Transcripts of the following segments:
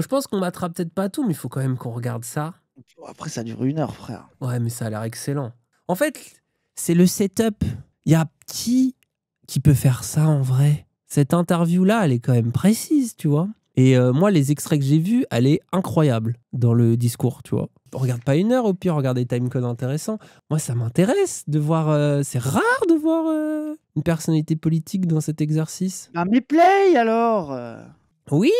je pense qu'on battra peut-être pas tout, mais il faut quand même qu'on regarde ça. Après, ça dure une heure, frère. Ouais, mais ça a l'air excellent. En fait, c'est le setup. Il y a qui qui peut faire ça en vrai Cette interview-là, elle est quand même précise, tu vois. Et euh, moi, les extraits que j'ai vus, elle est incroyable dans le discours, tu vois. On regarde pas une heure, au pire, on regarde des codes intéressants. Moi, ça m'intéresse de voir. Euh, c'est rare de voir euh, une personnalité politique dans cet exercice. Ah, mais play alors oui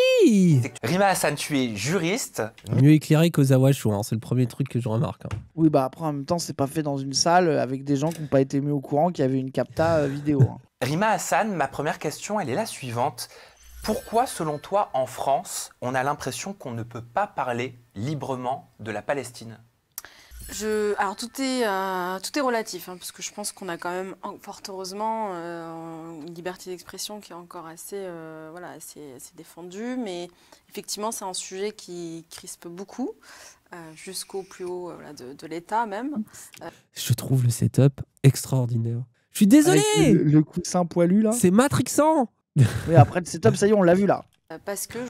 Rima Hassan, tu es juriste. Mieux éclairé qu'Ozawa hein, c'est le premier truc que je remarque. Hein. Oui, bah après, en même temps, c'est pas fait dans une salle euh, avec des gens qui n'ont pas été mis au courant qui avaient une capta euh, vidéo. Hein. Rima Hassan, ma première question, elle est la suivante. Pourquoi, selon toi, en France, on a l'impression qu'on ne peut pas parler librement de la Palestine alors tout est, euh, tout est relatif, hein, parce que je pense qu'on a quand même, fort heureusement, euh, une liberté d'expression qui est encore assez, euh, voilà, assez, défendue, mais effectivement c'est un sujet qui crispe beaucoup, jusqu'au plus haut de, l'État même. Je trouve le setup extraordinaire. Je suis désolé Le coup de coussin poilu là C'est matrixant Mais après le setup, ça y est, on l'a vu là Parce que...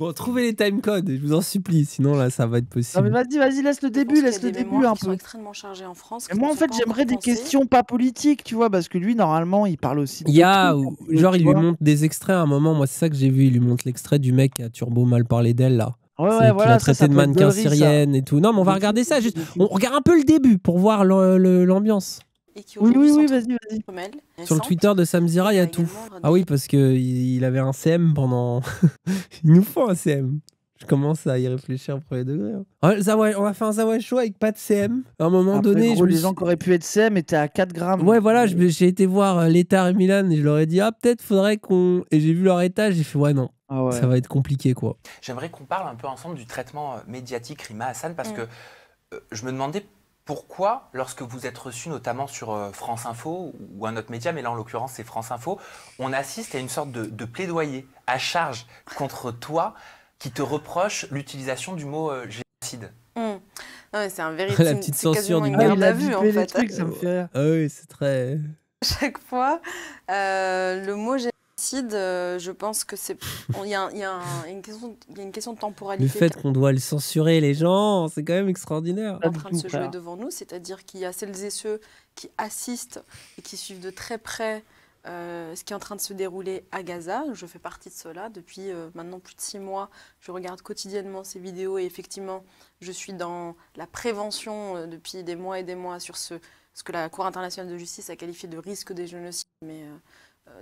Bon, trouvez les codes, je vous en supplie, sinon là ça va être possible. vas-y, vas-y, laisse le début, laisse le début un peu. extrêmement chargé en France. moi en fait, j'aimerais des questions pas politiques, tu vois, parce que lui normalement, il parle aussi Il y a genre il lui montre des extraits à un moment, moi c'est ça que j'ai vu, il lui montre l'extrait du mec qui a turbo mal parlé d'elle là. Ouais, ouais, voilà, a traité de mannequin syrienne et tout. Non, mais on va regarder ça juste. On regarde un peu le début pour voir l'ambiance oui, oui, oui vas-y, vas-y. Sur le Twitter de Samzira, il y a tout. Ah oui, parce que il avait un CM pendant. il nous faut un CM. Je commence à y réfléchir au premier degré. Hein. on va fait un Zawa Show avec pas de CM. À un moment donné. je les gens qui auraient pu être CM étaient à 4 grammes. Ouais, voilà, j'ai été voir euh, l'État à Milan et je leur ai dit Ah, peut-être faudrait qu'on. Et j'ai vu leur état, j'ai fait Ouais, non. Ah Ça va être compliqué, quoi. J'aimerais qu'on parle un peu ensemble du traitement euh, médiatique Rima Hassan parce mm. que euh, je me demandais pourquoi, lorsque vous êtes reçu notamment sur euh, France Info ou un autre média, mais là en l'occurrence c'est France Info, on assiste à une sorte de, plaidoyer à charge contre toi qui te reproche l'utilisation du mot euh, génocide mmh. C'est un véritable. La petite censure du garde à vue en fait. ça me fait rire. Ah oui, c'est très. Chaque fois, euh, le mot euh, je pense que c'est. Il y, a, une question, une question de temporalité. Le fait qu'on doit le censurer, les gens, c'est quand même extraordinaire. En train de se jouer devant nous, c'est-à-dire qu'il y a celles et ceux qui assistent et qui suivent de très près euh, ce qui est en train de se dérouler à Gaza. Je fais partie de cela depuis euh, maintenant plus de six mois. Je regarde quotidiennement ces vidéos et effectivement, je suis dans la prévention depuis des mois et des mois sur ce, ce que la Cour internationale de justice a qualifié de risque des génocides. Mais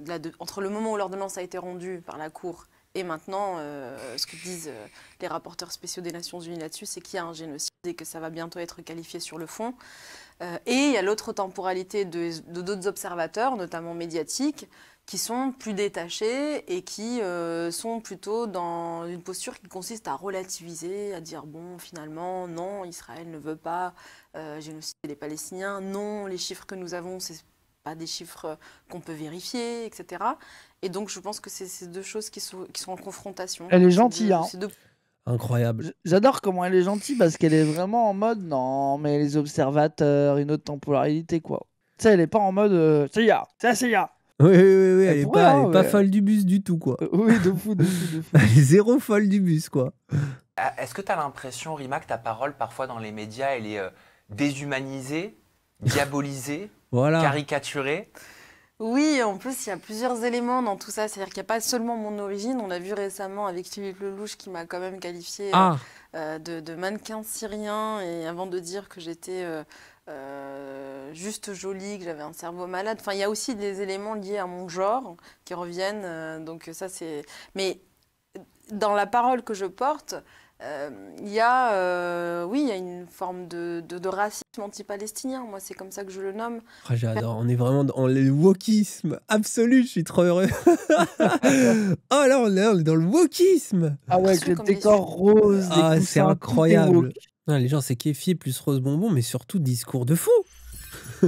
euh, entre le moment où l'ordonnance a été rendue par la Cour et maintenant, euh, ce que disent euh, les rapporteurs spéciaux des Nations Unies là-dessus, c'est qu'il y a un génocide et que ça va bientôt être qualifié sur le fond. et il y a l'autre temporalité de d'autres observateurs, notamment médiatiques, qui sont plus détachés et qui sont plutôt dans une posture qui consiste à relativiser, à dire bon, finalement, non, Israël ne veut pas génocider les Palestiniens, non, les chiffres que nous avons, c'est des chiffres qu'on peut vérifier, etc. Et donc, je pense que c'est ces deux choses qui sont, qui sont en confrontation. Elle est gentille, hein. Incroyable. J'adore comment elle est gentille parce qu'elle est vraiment en mode non, mais les observateurs, une autre temporalité, quoi. Tu sais, elle est pas en mode c'est euh, ya, ça c'est Oui, oui, oui, elle, n'est pas, hein, folle du bus du tout, quoi. Euh, oui, de fou, de fou, elle est zéro folle du bus, quoi. Ah, est-ce que tu as l'impression, Rima, que ta parole, parfois dans les médias, elle est euh, déshumanisée, diabolisée caricaturé. Oui, en plus, il y a plusieurs éléments dans tout ça. C'est-à-dire qu'il n'y a pas seulement mon origine. On l'a vu récemment avec Philippe Lelouch qui m'a quand même qualifié euh, ah. euh, de, mannequin syrien. Et avant de dire que j'étais euh, juste jolie, que j'avais un cerveau malade. Enfin, il y a aussi des éléments liés à mon genre qui reviennent. donc ça, c'est. Mais dans la parole que je porte, euh, il y a, euh, oui, il y a une forme de, racisme anti-palestinien. Moi, c'est comme ça que je le nomme. Ah, j'adore. On est vraiment dans le wokisme absolu. Je suis trop heureux. oh là, on est dans le wokisme. Ah ouais, le décor rose. Ah, c'est incroyable. les gens, c'est kéfier plus rose bonbon, mais surtout discours de fou.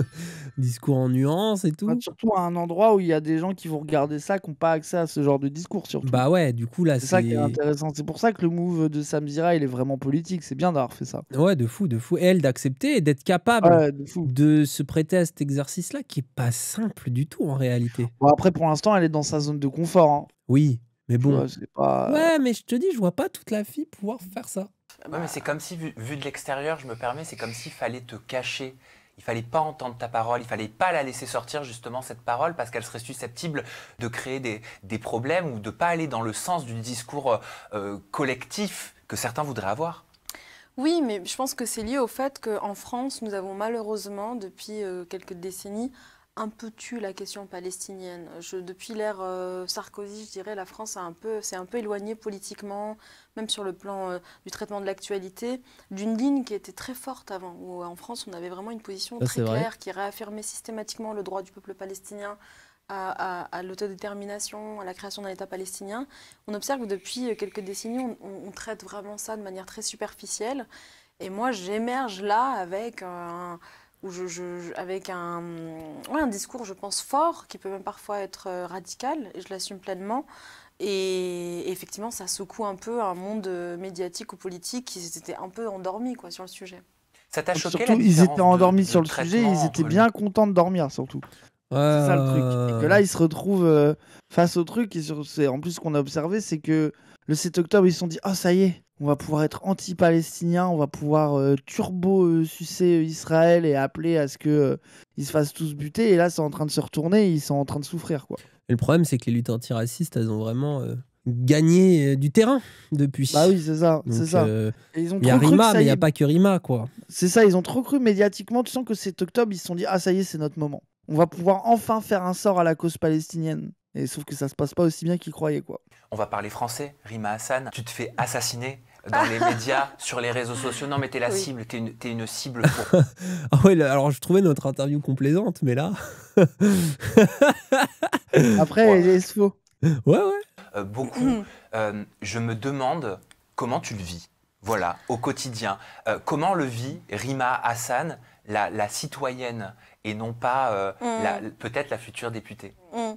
Discours en nuances et bah, tout. surtout à un endroit où il y a des gens qui vont regarder ça, qui n'ont pas accès à ce genre de discours, surtout. Bah ouais, du coup, là, c'est. ça qui est intéressant. C'est pour ça que le move de Samzira, il est vraiment politique. C'est bien d'avoir fait ça. Ouais, de fou, de fou. Et elle, d'accepter et d'être capable de, se prêter à cet exercice-là, qui est pas simple du tout en réalité. Bon, après, pour l'instant, elle est dans sa zone de confort. Hein. Oui, mais bon. Euh, ouais, mais je te dis, je vois pas toute la fille pouvoir faire ça. Ouais, mais c'est comme si, vu, vu de l'extérieur, je me permets, c'est comme s'il fallait te cacher il fallait pas entendre ta parole, il fallait pas la laisser sortir justement cette parole parce qu'elle serait susceptible de créer des, problèmes ou de pas aller dans le sens du discours euh, euh, collectif que certains voudraient avoir. Oui, mais je pense que c'est lié au fait qu'en France, nous avons malheureusement, depuis euh, quelques décennies, un peu tu la question palestinienne. depuis l'ère Sarkozy, je dirais, la France a un s'est un peu éloignée politiquement même sur le plan euh, du traitement de l'actualité, d'une ligne qui était très forte avant, où euh, en France, on avait vraiment une position très claire qui réaffirmait systématiquement le droit du peuple palestinien à, l'autodétermination, à la création d'un État palestinien. On observe que depuis euh, quelques décennies, on, traite vraiment ça de manière très superficielle. Et moi, j'émerge là avec un, je, avec un, un discours, je pense, fort, qui peut même parfois être radical, et je l'assume pleinement, et effectivement, ça secoue un peu un monde euh, médiatique ou politique qui s'était un peu endormi quoi, sur le sujet. Ça t'a choqué Surtout, ils étaient endormis sur le sujet, ils étaient euh, bien contents de dormir, surtout. c'est ça le truc. Et que là, ils se retrouvent euh, face au truc. Et en plus, ce qu'on a observé, c'est que le 7 octobre, ils se sont dit Oh, ça y est, on va pouvoir être anti-palestinien, on va pouvoir euh, turbo-sucer euh, Israël et appeler à ce qu'ils euh, se fassent tous buter. Et là, c'est en train de se retourner, ils sont en train de souffrir. Quoi. le problème, c'est que les luttes anti-racistes, elles ont vraiment gagné du terrain depuis. Bah oui, c'est ça. ça. il y a Rima, mais il n'y a pas que Rima. quoi. C'est ça, ils ont trop cru médiatiquement. Tu sens que cet octobre, ils se sont dit Ah, ça y est, c'est notre moment. On va pouvoir enfin faire un sort à la cause palestinienne. Et sauf que ça se passe pas aussi bien qu'ils croyaient, quoi. On va parler français, Rima Hassan. Tu te fais assassiner dans les médias, sur les réseaux sociaux. Non, mais t'es la cible, t'es une, une cible. Pour... Ah alors je trouvais notre interview complaisante, mais là. Après, il est faux. Ouais, ouais. Euh, beaucoup. Mm. Euh, je me demande comment tu le vis, voilà, au quotidien. Euh, comment le vit Rima Hassan, la, citoyenne, et non pas mm. peut-être la future députée mm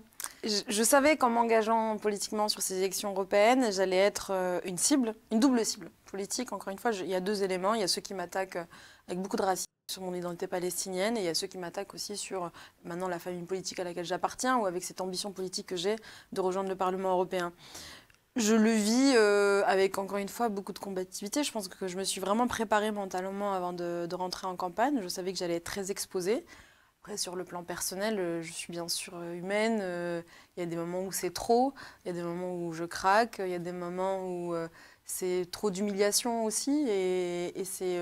je, savais qu'en m'engageant politiquement sur ces élections européennes, j'allais être euh, une cible, une double cible politique. Encore une fois, il y a deux éléments. Il y a ceux qui m'attaquent euh, avec beaucoup de racisme sur mon identité palestinienne et il y a ceux qui m'attaquent aussi sur euh, maintenant la famille politique à laquelle j'appartiens ou avec cette ambition politique que j'ai de rejoindre le Parlement européen. Je le vis avec, encore une fois, beaucoup de combativité. Je pense que je me suis vraiment préparée mentalement avant de, de rentrer en campagne. Je savais que j'allais être très exposée. Après, sur le plan personnel, euh, je suis bien sûr euh, humaine. Euh, il y a des moments où c'est trop, il y a des moments où je craque, il y a des moments où c'est trop d'humiliation aussi. Et, c'est,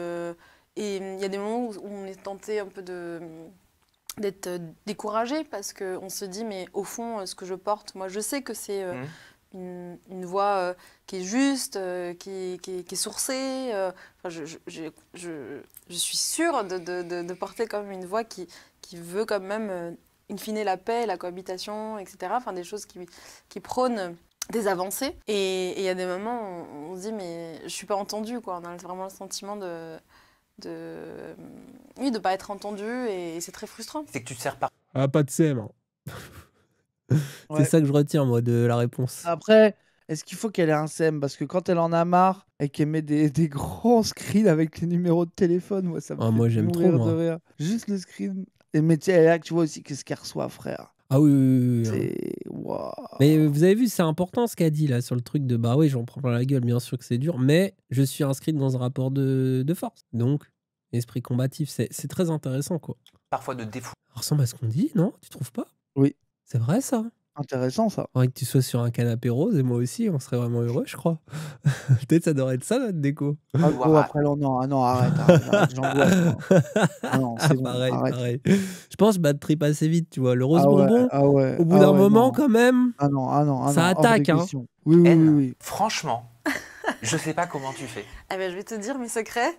et il y a des moments où on est tenté un peu de, d'être découragé parce qu'on se dit, mais au fond, ce que je porte, moi, je sais que c'est. Mmh. Une, voix qui est juste, qui, qui, est sourcée. Enfin, je, je, je, je, suis sûre de, de, de, de porter comme une voix qui, qui veut quand même, euh, in fine, la paix, la cohabitation, etc. Enfin, des choses qui, qui prônent des avancées. Et il y a des moments où on se dit, mais je suis pas entendue, quoi. On a vraiment le sentiment de. de oui, de pas être entendu et, c'est très frustrant. C'est que tu te sers pas. Ah, pas de CM. Hein. c'est ça que je retiens, moi, de la réponse. Après. Est-ce qu'il faut qu'elle ait un CM Parce que quand elle en a marre et qu'elle met des, des, grands screens avec les numéros de téléphone, moi ça me ah, fait moi, j'aime trop, moi. Juste le screen mais tu tu vois aussi qu'est-ce qu'elle reçoit, frère. Ah oui, oui, oui, Mais vous avez vu, c'est important ce qu'a dit là sur le truc de bah oui, j'en prends la gueule, bien sûr que c'est dur, mais je suis inscrite dans un rapport de, de force. Donc, esprit combatif, c'est très intéressant quoi. Parfois de défaut. ressemble à ce qu'on dit, non Tu trouves pas Oui. C'est vrai ça Intéressant ça. Faudrait que tu sois sur un canapé rose et moi aussi, on serait vraiment heureux, je crois. Peut-être ça devrait être ça notre déco. Ah, après, non, non, ah, arrête, arrête, Ah, non, pareil, pareil. Je pense de trip assez vite, tu vois. Le rose ah bonbon, ah au bout d'un moment quand même, ah non, ah non, ça attaque. Hein. Oui, oui, Franchement, je sais pas comment tu fais. Ah ben, je vais te dire mes secrets.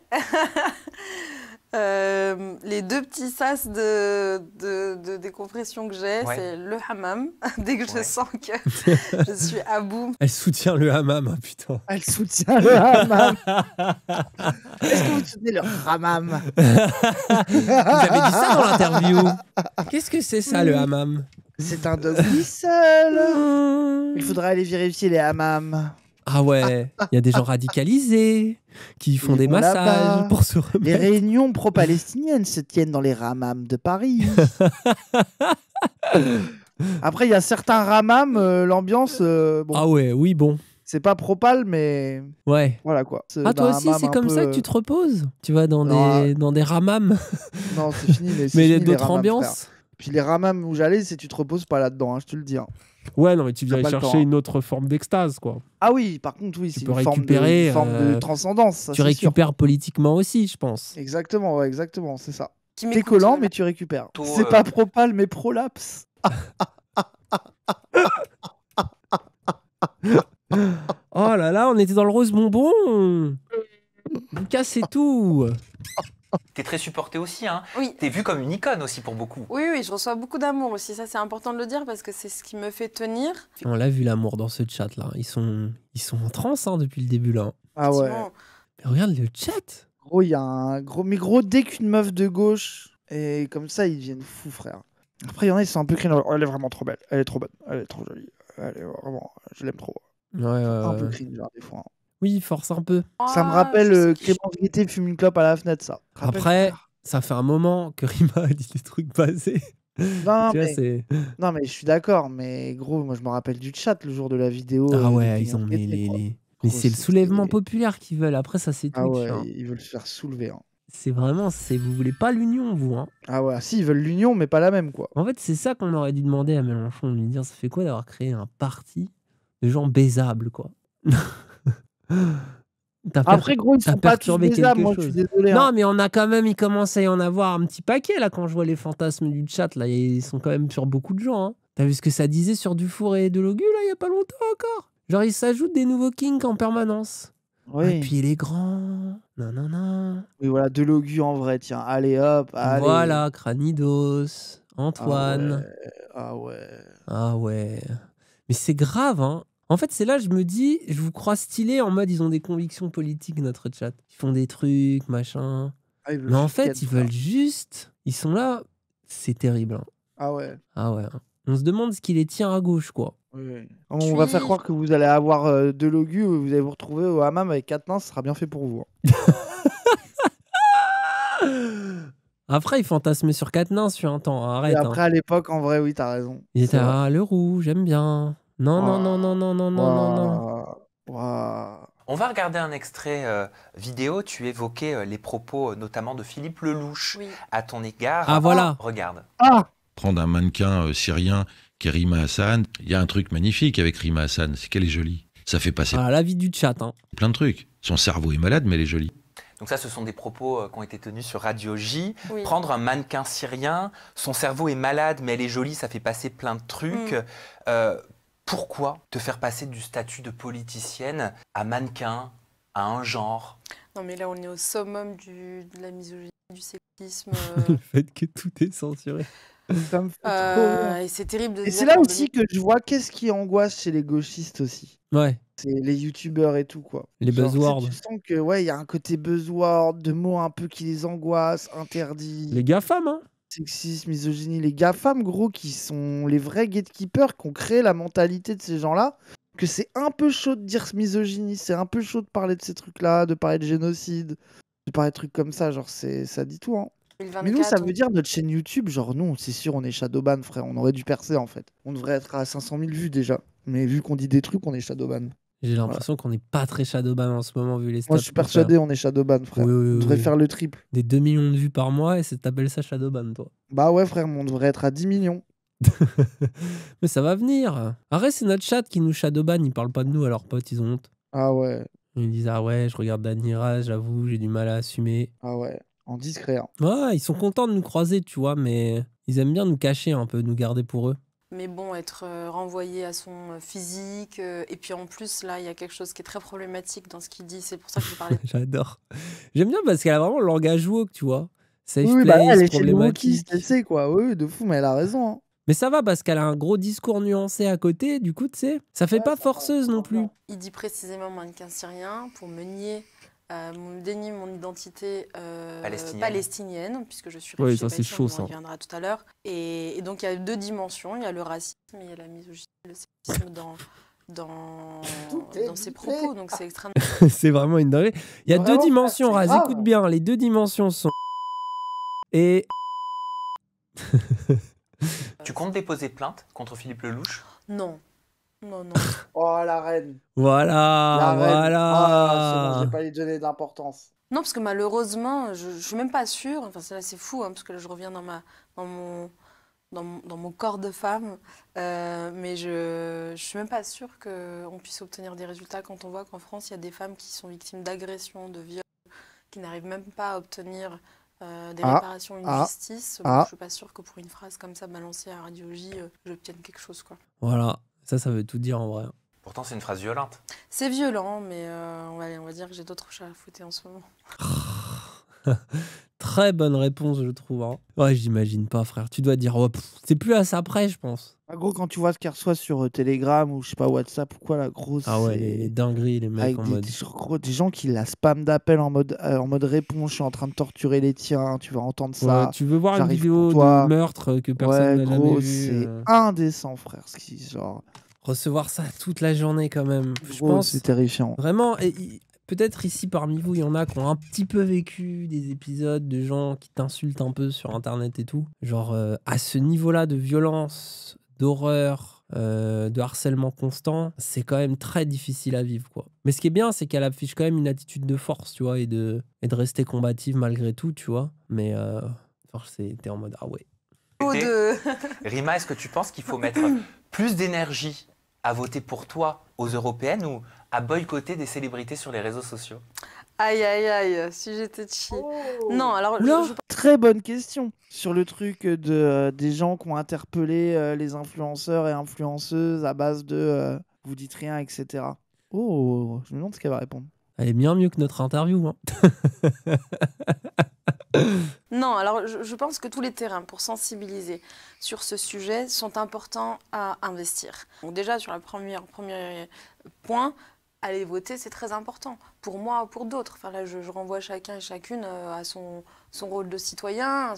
Euh, les deux petits sas de, décompression que j'ai, c'est le hammam. Dès que je sens que je suis à bout. Elle soutient le hammam, hein, putain. Elle soutient le hammam. Est-ce que vous soutenez le hammam Vous avez dit ça dans l'interview. Qu'est-ce que c'est ça, le hammam C'est un dog seul. Il faudra aller vérifier les hammams. Ah ouais, il y a des gens radicalisés qui font des massages pour se remettre. Les réunions pro-palestiniennes se tiennent dans les ramams de Paris. Après, il y a certains ramams, euh, l'ambiance. Euh, ah ouais, oui, bon. C'est pas propal, mais. Ouais. Voilà quoi. Ah, toi aussi, c'est comme ça que tu te reposes Tu vas dans, des, ah. dans des ramams Non, c'est fini. Mais, mais d'autres ambiances Puis les ramams où j'allais, c'est tu te reposes pas là-dedans, hein, je te le dis. Hein. Ouais, non, mais tu viens chercher hein. une autre forme d'extase, quoi. Ah oui, par contre, oui, c'est une, forme de, euh, transcendance. tu récupères politiquement aussi, je pense. Exactement, exactement, c'est ça. T'es collant, mais tu récupères. C'est euh, pas propal, mais prolapse. oh là là, on était dans le rose bonbon. Lucas, c'est tout t'es très supporté aussi. Hein. Oui. T'es vu comme une icône aussi pour beaucoup. Oui, oui, je reçois beaucoup d'amour aussi. Ça, c'est important de le dire parce que c'est ce qui me fait tenir. On l'a vu l'amour dans ce chat là. Ils sont, ils sont en transe hein, depuis le début là. Ah ouais. Mais regarde le chat. Gros, il y a un gros, mais gros, dès qu'une meuf de gauche et comme ça, ils deviennent fous, frère. Après, il y en a, ils sont un peu cringe. elle est vraiment trop belle. Elle est trop bonne. Elle est trop jolie. Elle est vraiment, je l'aime trop. Ouais, un peu cringe, genre, hein, des fois. Hein. Oui, force un peu. Ça me ah, rappelle euh, Clément Vité fume une clope à la fenêtre, ça. Après, ça fait un moment que Rima a dit des trucs basés. Non, mais... je suis d'accord, mais gros, moi je me rappelle du chat le jour de la vidéo. Ah euh, ouais, ils ont mis les. Mais c'est le soulèvement populaire qu'ils veulent. Après, ça, c'est ah ouais, hein. Ils veulent se faire soulever. Hein. C'est vraiment, c'est vous voulez pas l'union, vous. Hein. Ah ouais, si, ils veulent l'union, mais pas la même, quoi. En fait, c'est ça qu'on aurait dû demander à Mélenchon, de lui dire, ça fait quoi d'avoir créé un parti de gens baisables, quoi. Après, gros, ils sont pas tous hein, hein. Non, mais on a quand même, il commence à y en avoir un petit paquet, là, quand je vois les fantasmes du chat, là, ils sont quand même sur beaucoup de gens. Hein. T'as vu ce que ça disait sur Dufour et de là, il y a pas longtemps encore Genre, ils s'ajoutent des nouveaux kings en permanence. Oui. Et puis, il est grand. Non, non, non. Oui, voilà, de en vrai, tiens. Allez, hop, allez. Voilà, Cranidos, ah Antoine. Ah ouais. Ah ouais. Mais c'est grave, hein. En fait, c'est là, je me dis, je vous crois stylé en mode, ils ont des convictions politiques, notre chat. Ils font des trucs, machin. Ah, mais en fait, ils veulent juste. Ils sont là. C'est terrible. Hein. Ah ouais. Ah ouais. Hein. On se demande ce qui les tient à gauche, quoi. Ah, on va faire croire que vous allez avoir euh, de l'ogu vous allez vous retrouver au hammam avec 4 nains, ce sera bien fait pour vous. Hein. après, ils fantasmaient sur quatre nains sur un temps, arrête. après, à l'époque, en vrai, oui, t'as raison. Il était le roux, j'aime bien. Non, non, non, non, non, non, non, non, On va regarder un extrait euh, vidéo. Tu évoquais euh, les propos euh, notamment de Philippe Lelouch à ton égard. Ah voilà. regarde. Ah. Prendre un mannequin syrien qui Hassan. Il y a un truc magnifique avec Rima Hassan. C'est qu'elle est jolie. Ça fait passer. Ah, la vie du chat. Hein. Plein de trucs. Son cerveau est malade, mais elle est jolie. Donc ça, ce sont des propos qui ont été tenus sur Radio J. Prendre un mannequin syrien, son cerveau est malade, mais elle est jolie, ça fait passer plein de trucs. Mm. Pourquoi te faire passer du statut de politicienne à mannequin, à un genre Non, mais là, on est au summum de la misogynie, du sexisme. Euh. le fait que tout est censuré. Ça me fait euh, Et c'est terrible de Et c'est là aussi que je vois qu'est-ce qui angoisse chez les gauchistes aussi. Ouais. C'est les youtubeurs et tout, quoi. Les buzzwords. Tu sens que, ouais, il y a un côté buzzword, de mots un peu qui les angoissent, interdits. Les gars femmes, hein sexisme, misogynie, les gars-femmes gros, qui sont les vrais gatekeepers, qui ont créé la mentalité de ces gens-là, que c'est un peu chaud de dire misogynie, c'est un peu chaud de parler de ces trucs-là, de parler de génocide, de parler de trucs comme ça, genre, c'est ça dit tout, hein. Mais nous, ça veut dire notre chaîne YouTube, genre, non, c'est sûr, on est Shadowban, frère, on aurait dû percer en fait. On devrait être à 500 000 vues déjà. Mais vu qu'on dit des trucs, on est Shadowban. J'ai l'impression qu'on n'est pas très Shadowban en ce moment, vu les stats. Moi, je suis persuadé, on est Shadowban, frère. on devrait faire le triple. Des 2 millions de vues par mois, et t'appelles ça Shadowban, toi Bah ouais, frère, mais on devrait être à 10 millions. mais ça va venir. Arrête, c'est notre chat qui nous Shadowban, ils parlent pas de nous alors, leurs potes, ils ont honte. Ah ouais. Ils disent, ah ouais, je regarde Danira, j'avoue, j'ai du mal à assumer. Ah ouais, en discret. Hein. Ouais, ils sont contents de nous croiser, tu vois, mais ils aiment bien nous cacher un peu, nous garder pour eux. Mais bon, être euh, renvoyé à son euh, physique. Euh, et puis en plus, là, il y a quelque chose qui est très problématique dans ce qu'il dit. C'est pour ça que je parlais. J'adore. J'aime bien parce qu'elle a vraiment le langage woke, tu vois. Safe oui, bah place, bah là, elle problématique. Est chez quoi. Oui, de fou, mais elle a raison. Hein. Mais ça va parce qu'elle a un gros discours nuancé à côté, du coup, tu sais, ça fait pas forceuse non plus. Il dit précisément mannequin syrien pour me nier... Euh, mon déni mon identité euh, palestinienne. puisque je suis Oui, ça c'est chaud, ça. On reviendra tout à l'heure. Et, donc il y a deux dimensions, il y a le racisme il y a la misogynie, le sexisme dans, dans, dans ses propos, donc c'est extrêmement... c'est vraiment une dinguerie. Il y a deux dimensions, Raz, écoute bien, les deux dimensions sont... Et... tu comptes déposer plainte contre Philippe Lelouch Non, non, non. oh, la reine. Voilà. La reine. Ah, voilà. Oh, bon, pas les données d'importance. Non, parce que malheureusement, je, ne suis même pas sûre. Enfin, c'est fou, hein, parce que là, je reviens dans, ma, mon, dans, corps de femme. Euh, mais je, ne suis même pas sûre qu'on puisse obtenir des résultats quand on voit qu'en France, il y a des femmes qui sont victimes d'agressions, de viols, qui n'arrivent même pas à obtenir euh, des ah, réparations, une ah, justice. je suis pas sûre que pour une phrase comme ça balancée à la Radio J, euh, quelque chose. Quoi. Voilà. Ça, ça veut tout dire en vrai. Pourtant, c'est une phrase violente. C'est violent, mais euh, on va dire que j'ai d'autres chats à fouetter en ce moment. Très bonne réponse, je trouve. Hein. Ouais, j'imagine pas, frère. Tu dois dire, oh, c'est plus à ça près, je pense. En ah, gros, quand tu vois ce qu'elle reçoit sur euh, Telegram ou je sais pas WhatsApp, pourquoi la grosse. Ah ouais, les, mecs en des, mode. Des, gens qui la spam d'appels en mode, euh, en mode réponse, je suis en train de torturer les tiens, tu vas entendre ça. tu veux voir une vidéo de meurtre euh, que personne n'a jamais vu. C'est indécent, frère. Ce qui, genre recevoir ça toute la journée quand même. Je pense c'est terrifiant. Vraiment, et, peut-être ici parmi vous, il y en a qui ont un petit peu vécu des épisodes de gens qui t'insultent un peu sur internet et tout. Genre euh, à ce niveau-là de violence, d'horreur, euh, de harcèlement constant, c'est quand même très difficile à vivre quoi. Mais ce qui est bien, c'est qu'elle affiche quand même une attitude de force, tu vois, et de, et de rester combative malgré tout, tu vois. Mais genre, euh, t'es en mode ah ouais. Rima, est-ce que tu penses qu'il faut mettre plus d'énergie à voter pour toi aux européennes ou à boycotter des célébrités sur les réseaux sociaux Aïe, aïe, aïe, si j'étais chi. Oh. Non, alors. Très bonne question sur le truc de, euh, des gens qui ont interpellé euh, les influenceurs et influenceuses à base de euh, vous dites rien, etc. Oh, je me demande ce qu'elle va répondre. Elle est bien mieux que notre interview. Hein. non, alors je, pense que tous les terrains pour sensibiliser sur ce sujet sont importants à investir. Donc déjà sur le premier point, aller voter, c'est très important, pour moi ou pour d'autres. Enfin, je, renvoie chacun et chacune euh, à son, rôle de citoyen, à,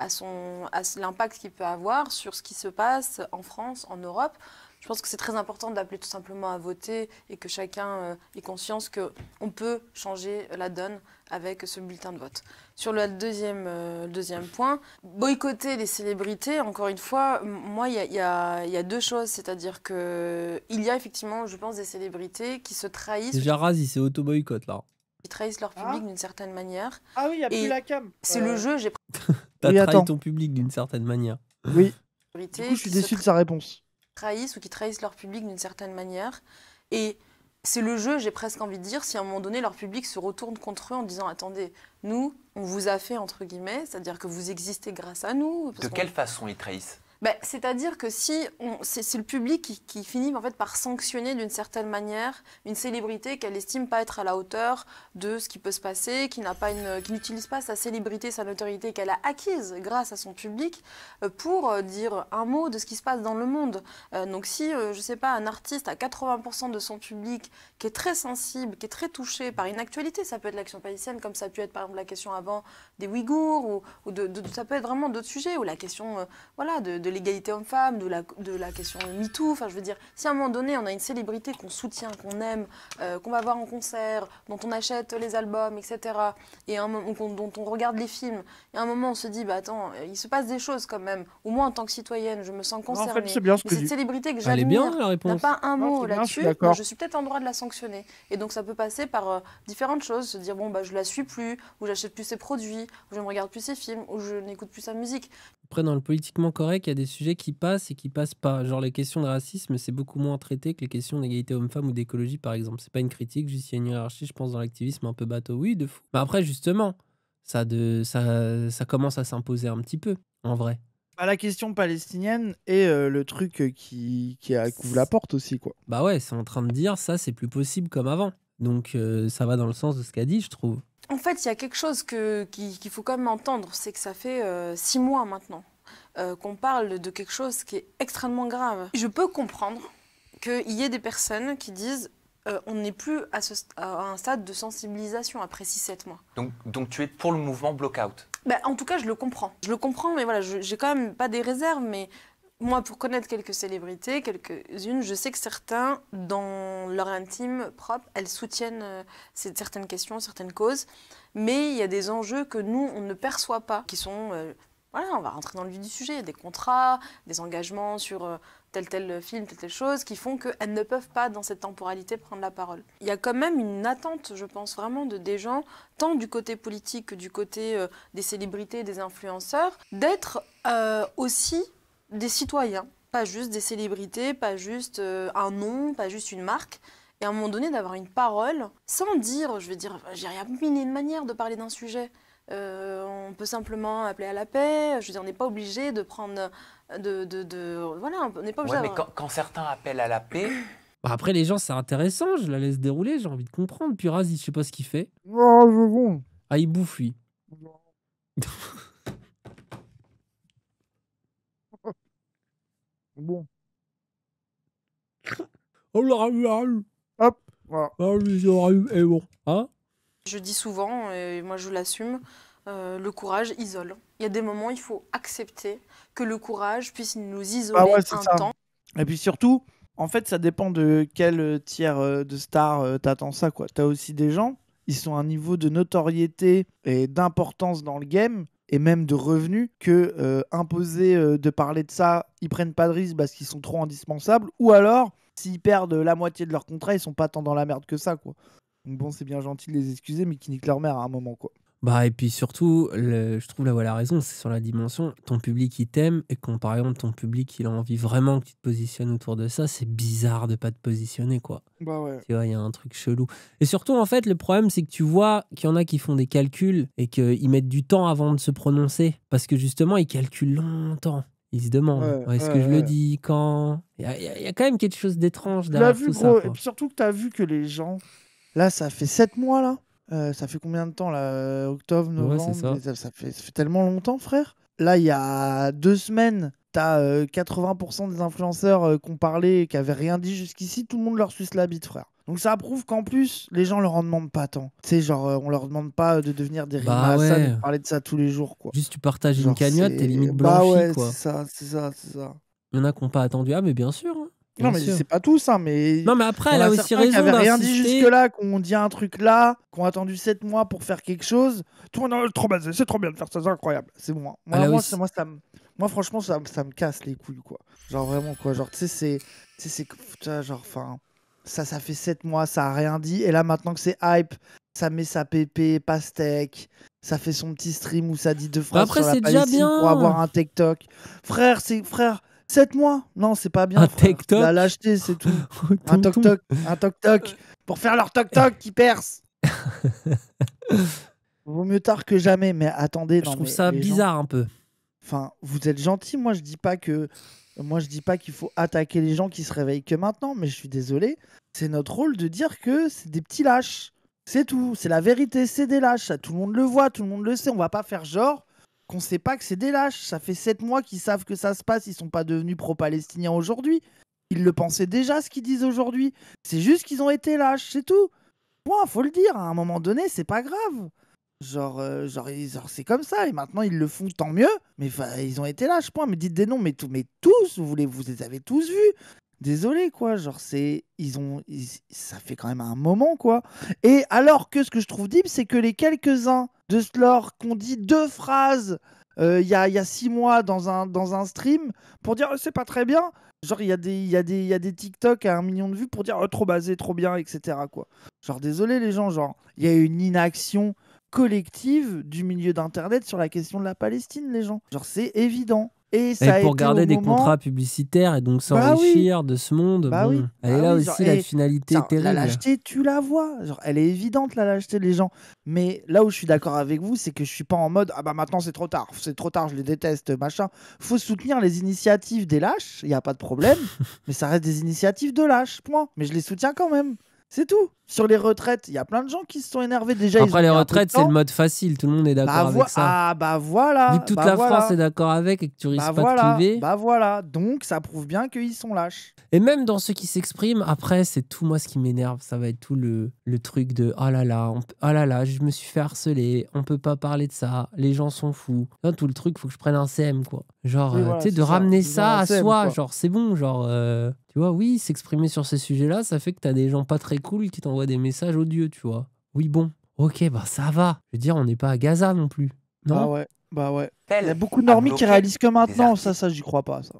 à, son, à l'impact qu'il peut avoir sur ce qui se passe en France, en Europe je pense que c'est très important d'appeler tout simplement à voter et que chacun euh, ait conscience qu'on peut changer la donne avec ce bulletin de vote. Sur le deuxième, euh, deuxième point, boycotter les célébrités, encore une fois, moi, il y, a, deux choses. C'est-à-dire qu'il y a effectivement, je pense, des célébrités qui se trahissent. Déjà, Razi, c'est auto-boycott, là. Ils trahissent leur public ah. d'une certaine manière. Ah oui, il n'y a plus la cam. C'est le jeu, j'ai... T'as trahi ton public d'une certaine manière. Oui. Du coup, je suis déçu de sa réponse trahissent ou qui trahissent leur public d'une certaine manière. Et c'est le jeu, j'ai presque envie de dire, si à un moment donné leur public se retourne contre eux en disant attendez, nous, on vous a fait entre guillemets, c'est-à-dire que vous existez grâce à nous. de quelle façon ils trahissent bah, c'est-à-dire que si c'est le public qui, finit en fait par sanctionner d'une certaine manière une célébrité qu'elle estime pas être à la hauteur de ce qui peut se passer, qui pas n'utilise pas sa célébrité, sa notoriété qu'elle a acquise grâce à son public euh, pour euh, dire un mot de ce qui se passe dans le monde. Euh, donc si je ne sais pas un artiste à 80% de son public qui est très sensible, qui est très touché par une actualité, ça peut être l'action palestinienne comme ça a pu être par exemple la question avant des Ouïghours ou, de, ça peut être vraiment d'autres sujets ou la question voilà de l'égalité homme-femme, de la, de question MeToo. Enfin, je veux dire, si à un moment donné, on a une célébrité qu'on soutient, qu'on aime, euh, qu'on va voir en concert, dont on achète les albums, etc., et un, dont on regarde les films, et à un moment, on se dit, bah attends, euh, il se passe des choses quand même. Au moins, en tant que citoyenne, je me sens concernée. c'est bien ce que cette célébrité que j'admire n'a pas un mot là-dessus. Je suis, peut-être en droit de la sanctionner. Et donc, ça peut passer par euh, différentes choses. Se dire, bon, bah, je la suis plus, ou j'achète plus ses produits, ou je ne regarde plus ses films, ou je n'écoute plus sa musique. Après, dans le politiquement correct, il y a des sujets qui passent et qui passent pas. Genre les questions de racisme, c'est beaucoup moins traité que les questions d'égalité homme-femme ou d'écologie, par exemple. C'est pas une critique, juste il y a une hiérarchie, je pense, dans l'activisme un peu bateau. Oui, de fou. Mais après, justement, ça, de, ça, commence à s'imposer un petit peu, en vrai. Bah, la question palestinienne et euh, le truc euh, qui, qui ouvre la porte aussi, quoi. Bah ouais, c'est en train de dire, ça, c'est plus possible comme avant. Donc euh, ça va dans le sens de ce qu'a dit, je trouve. En fait, il y a quelque chose qu'il faut quand même entendre, c'est que ça fait six mois maintenant euh, qu'on parle de quelque chose qui est extrêmement grave. Je peux comprendre qu'il y ait des personnes qui disent euh, on n'est plus à, un stade de sensibilisation après 6-7 mois. Donc, donc tu es pour le mouvement blockout bah, En tout cas, je le comprends. Je le comprends, mais voilà, j'ai quand même pas des réserves, mais moi, pour connaître quelques célébrités, quelques-unes, je sais que certains, dans leur intime propre, elles soutiennent euh, certaines questions, certaines causes, mais il y a des enjeux que nous, on ne perçoit pas, qui sont voilà, on va rentrer dans le vif du sujet, des contrats, des engagements sur euh, tel tel film, telle telle chose, qui font qu'elles ne peuvent pas, dans cette temporalité, prendre la parole. Il y a quand même une attente, je pense vraiment, de des gens, tant du côté politique que du côté euh, des célébrités, des influenceurs, d'être euh, aussi des citoyens, pas juste des célébrités, pas juste un nom, pas juste une marque. Et à un moment donné, d'avoir une parole, sans dire, je veux dire, j'ai rien mis une manière de parler d'un sujet. Euh, on peut simplement appeler à la paix. Je veux dire, on n'est pas obligé de prendre. De, voilà, on n'est pas obligé. mais quand, certains appellent à la paix. Bah après, les gens, c'est intéressant. Je la laisse dérouler. J'ai envie de comprendre. Puis Raz, je sais pas ce qu'il fait. je Ah, il bouffe, lui. bon. Oh, là, là, Hop. Voilà. Ah, lui, et eh, bon. Hein je dis souvent, et moi je l'assume, euh, le courage isole. Il y a des moments, il faut accepter que le courage puisse nous isoler ah un temps. Et puis surtout, en fait, ça dépend de quel tiers euh, de star euh, t'attends ça. Tu as aussi des gens, ils sont à un niveau de notoriété et d'importance dans le game et même de revenus que imposer de parler de ça, ils prennent pas de risque parce qu'ils sont trop indispensables, ou alors s'ils perdent la moitié de leur contrat, ils sont pas tant dans la merde que ça quoi bon, c'est bien gentil de les excuser, mais qui niquent leur mère à un moment, quoi. Bah, et puis surtout, je trouve là voilà elle raison, c'est sur la dimension. Ton public, il t'aime, et quand par exemple ton public, il a envie vraiment que tu te positionnes autour de ça, c'est bizarre de pas te positionner, quoi. Bah ouais. Tu vois, il y a un truc chelou. Et surtout, en fait, le problème, c'est que tu vois qu'il y en a qui font des calculs et qu'ils mettent du temps avant de se prononcer, parce que justement, ils calculent longtemps. Ils se demandent est-ce que je le dis quand Il y, a quand même quelque chose d'étrange derrière tout ça. Et puis surtout que tu as vu que les gens Là, ça fait 7 mois, là. Euh, ça fait combien de temps, là Octobre, novembre ça. fait, tellement longtemps, frère. Là, il y a deux semaines, t'as 80% euh, des influenceurs euh, qui ont parlé et qui n'avaient rien dit jusqu'ici. Tout le monde leur suce la bite, frère. Donc ça prouve qu'en plus, les gens leur en demandent pas tant. Tu sais, genre, on leur demande pas de devenir des bah de parler de ça tous les jours, quoi. Juste, tu partages une cagnotte, t'es limite bah blanchi, bah ouais, c'est ça, c'est ça, c'est ça. Il y en a qui n'ont pas attendu. Ah, mais bien sûr. Hein. Non, mais c'est pas tout ça, hein, mais. Non, mais après, elle a aussi raison. Qui avait rien dit jusque-là, qu'on dit un truc là, qu'on a attendu 7 mois pour faire quelque chose. Tout le monde, trop basé c'est trop bien de faire ça, c'est incroyable. C'est bon. Hein. Moi, moi, moi, franchement, ça, me casse les couilles, quoi. Genre, vraiment, quoi. Genre, tu sais, c'est. genre, enfin. Ça, ça fait 7 mois, ça a rien dit. Et là, maintenant que c'est hype, ça met sa pépé, pastèque, ça fait son petit stream où ça dit deux phrases bah sur la déjà bien. pour avoir un TikTok. Frère, c'est frère, 7 mois Non, c'est pas bien. Un toc-toc La lâcheté, c'est tout. un toc-toc. Un toc-toc. Pour faire leur toc-toc qui perce. Vaut mieux tard que jamais, mais attendez. Je trouve ça bizarre un peu. Enfin, vous êtes gentil. Moi, je dis pas que. Moi, je dis pas qu'il faut attaquer les gens qui se réveillent que maintenant, mais je suis désolé. C'est notre rôle de dire que c'est des petits lâches. C'est tout. C'est la vérité. C'est des lâches. tout le monde le voit, tout le monde le sait. On va pas faire genre qu'on sait pas que c'est des lâches. Ça fait sept mois qu'ils savent que ça se passe. Ils sont pas devenus pro-palestiniens aujourd'hui. Ils le pensaient déjà ce qu'ils disent aujourd'hui. C'est juste qu'ils ont été lâches, c'est tout. Point, faut le dire. À un moment donné, c'est pas grave. Euh, genre, c'est comme ça. Et maintenant, ils le font tant mieux. Mais ils ont été lâches, point. Mais dites des noms. Mais, mais tous, vous, vous les avez tous vus désolé quoi, genre c'est ils ont ça fait quand même un moment quoi. Et alors que ce que je trouve deep, c'est que les quelques-uns de Slor qu'on dit deux phrases euh, il y, y, a six mois dans un, dans un stream pour dire c'est pas très bien. Genre, il y, a des, y, a des, y a des TikTok à un million de vues pour dire oh, trop basé, trop bien, etc. Quoi. Genre, désolé les gens, genre, il y a une inaction collective du milieu d'Internet sur la question de la Palestine, les gens. Genre, c'est évident. Et, pour garder des contrats publicitaires et donc bah s'enrichir de ce monde. Bah oui. Elle est bah là aussi la finalité est terrible. La lâcheté, tu la vois. elle est évidente la lâcheté des gens. Mais là où je suis d'accord avec vous, c'est que je suis pas en mode ah bah maintenant c'est trop tard, c'est trop tard, je les déteste, machin. Faut soutenir les initiatives des lâches, il y a pas de problème. mais ça reste des initiatives de lâches, point. Mais je les soutiens quand même. C'est tout. Sur les retraites, il y a plein de gens qui se sont énervés déjà. Après, les retraites, c'est le mode facile. Tout le monde est bah, d'accord avec ça. Ah, bah voilà. toute bah, la France est d'accord avec et que tu bah, risques bah, pas voilà. de Bah voilà. Donc, ça prouve bien qu'ils sont lâches. Et même dans ceux qui s'expriment, après, c'est tout moi ce qui m'énerve. Ça va être tout le, truc de ah oh là oh là, là je me suis fait harceler. On peut pas parler de ça. Les gens sont fous. tout le truc, faut que je prenne un CM, quoi. Genre, euh, tu sais, de ramener ça à soi. Genre, c'est bon, genre. Euh, tu vois, oui, s'exprimer sur ces sujets-là, ça fait que t'as des gens pas très cool qui t'envoient des messages odieux, tu vois. Oui, bon, ok, bah ça va. Je veux dire, on n'est pas à Gaza non plus. Non bah ouais, bah ouais. Il y a beaucoup de normies qui réalisent que maintenant, ça, ça, j'y crois pas, ça.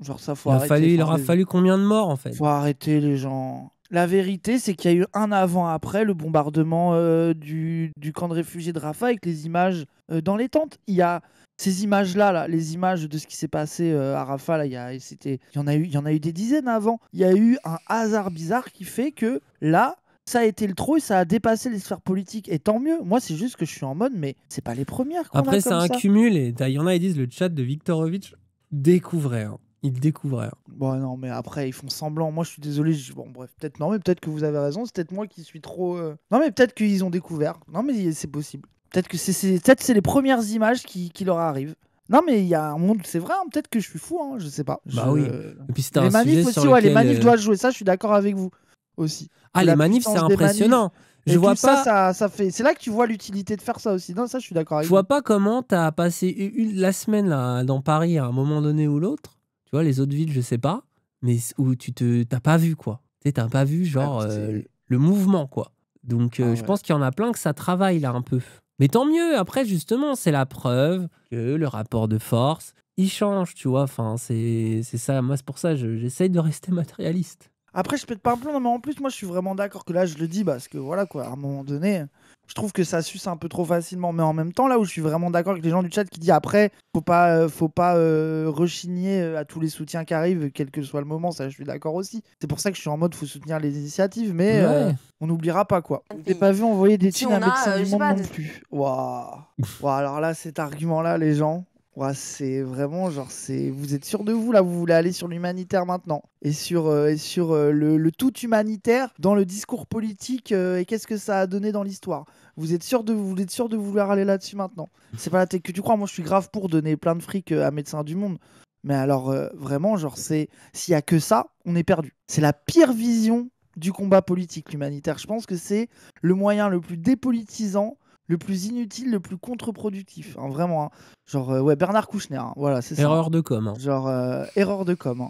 Genre, ça, faut il arrêter. Fallu, il aura fallu combien de morts, en fait Faut arrêter les gens. La vérité, c'est qu'il y a eu un avant-après le bombardement euh, du, camp de réfugiés de Rafa avec les images euh, dans les tentes. Il y a ces images-là, là, les images de ce qui s'est passé euh, à Rafa, il y, il y en a eu, il y en a eu des dizaines avant. Il y a eu un hasard bizarre qui fait que là, ça a été le trop et ça a dépassé les sphères politiques. Et tant mieux. Moi, c'est juste que je suis en mode, mais c'est pas les premières. Après, ça. accumule. il y en a, ils disent le chat de Viktorovitch découvrait. Hein. Ils découvraient. Bon, non, mais après, ils font semblant. Moi, je suis désolé. Bon, bref, peut-être non, mais peut-être que vous avez raison. C'est peut-être moi qui suis trop. Euh, non, mais peut-être qu'ils ont découvert. Non, mais c'est possible. Peut-être que c'est les premières images qui, leur arrivent. Non, mais il y a un monde, c'est vrai, hein, peut-être que je suis fou, je hein, je sais pas. Bah oui. les manifs aussi, les manifs euh, doivent jouer ça, je suis d'accord avec vous aussi. Ah, les manifs, c'est impressionnant. Je vois pas. Ça, ça, fait... C'est là que tu vois l'utilité de faire ça aussi. Non, ça, je suis d'accord Je vois pas comment tu as passé la semaine là, dans Paris à un moment donné ou l'autre. Tu vois, les autres villes, je sais pas, mais où tu te... t'as pas vu quoi. Tu t'as pas vu genre ah, euh, le mouvement quoi. Donc euh, ah, je pense qu'il y en a plein que ça travaille là un peu. Mais tant mieux, après justement, c'est la preuve que le rapport de force, il change, tu vois. Enfin, c'est ça, moi c'est pour ça, j'essaye de rester matérialiste. Après, je pète pas un plomb, mais en plus, moi je suis vraiment d'accord que là, je le dis parce que voilà quoi, à un moment donné, je trouve que ça suce un peu trop facilement. Mais en même temps, là où je suis vraiment d'accord avec les gens du chat qui disent après, faut pas, euh, faut pas euh, rechigner euh, à tous les soutiens qui arrivent, quel que soit le moment, ça je suis d'accord aussi. C'est pour ça que je suis en mode faut soutenir les initiatives, mais on n'oubliera pas quoi. T'es pas vu envoyer des si avec à Monde non plus. Waouh. alors là, cet argument-là, les gens, c'est vraiment genre c'est vous êtes sûr de vous là, vous voulez aller sur l'humanitaire maintenant et sur euh, et sur euh, le, tout humanitaire dans le discours politique euh, et qu'est-ce que ça a donné dans l'histoire. Vous êtes sûr de vous, vous êtes sûr de vouloir aller là-dessus maintenant. C'est pas la tête que tu crois. Moi, je suis grave pour donner plein de fric à médecins du monde. Mais alors vraiment genre c'est s'il y a que ça, on est perdu. C'est la pire vision du combat politique l'humanitaire. Je pense que c'est le moyen le plus dépolitisant le plus inutile, le plus contre-productif. Hein, vraiment. Hein. Genre, euh, ouais, Bernard Kouchner. Hein, voilà, c'est Erreur de com. Genre, euh, erreur de com.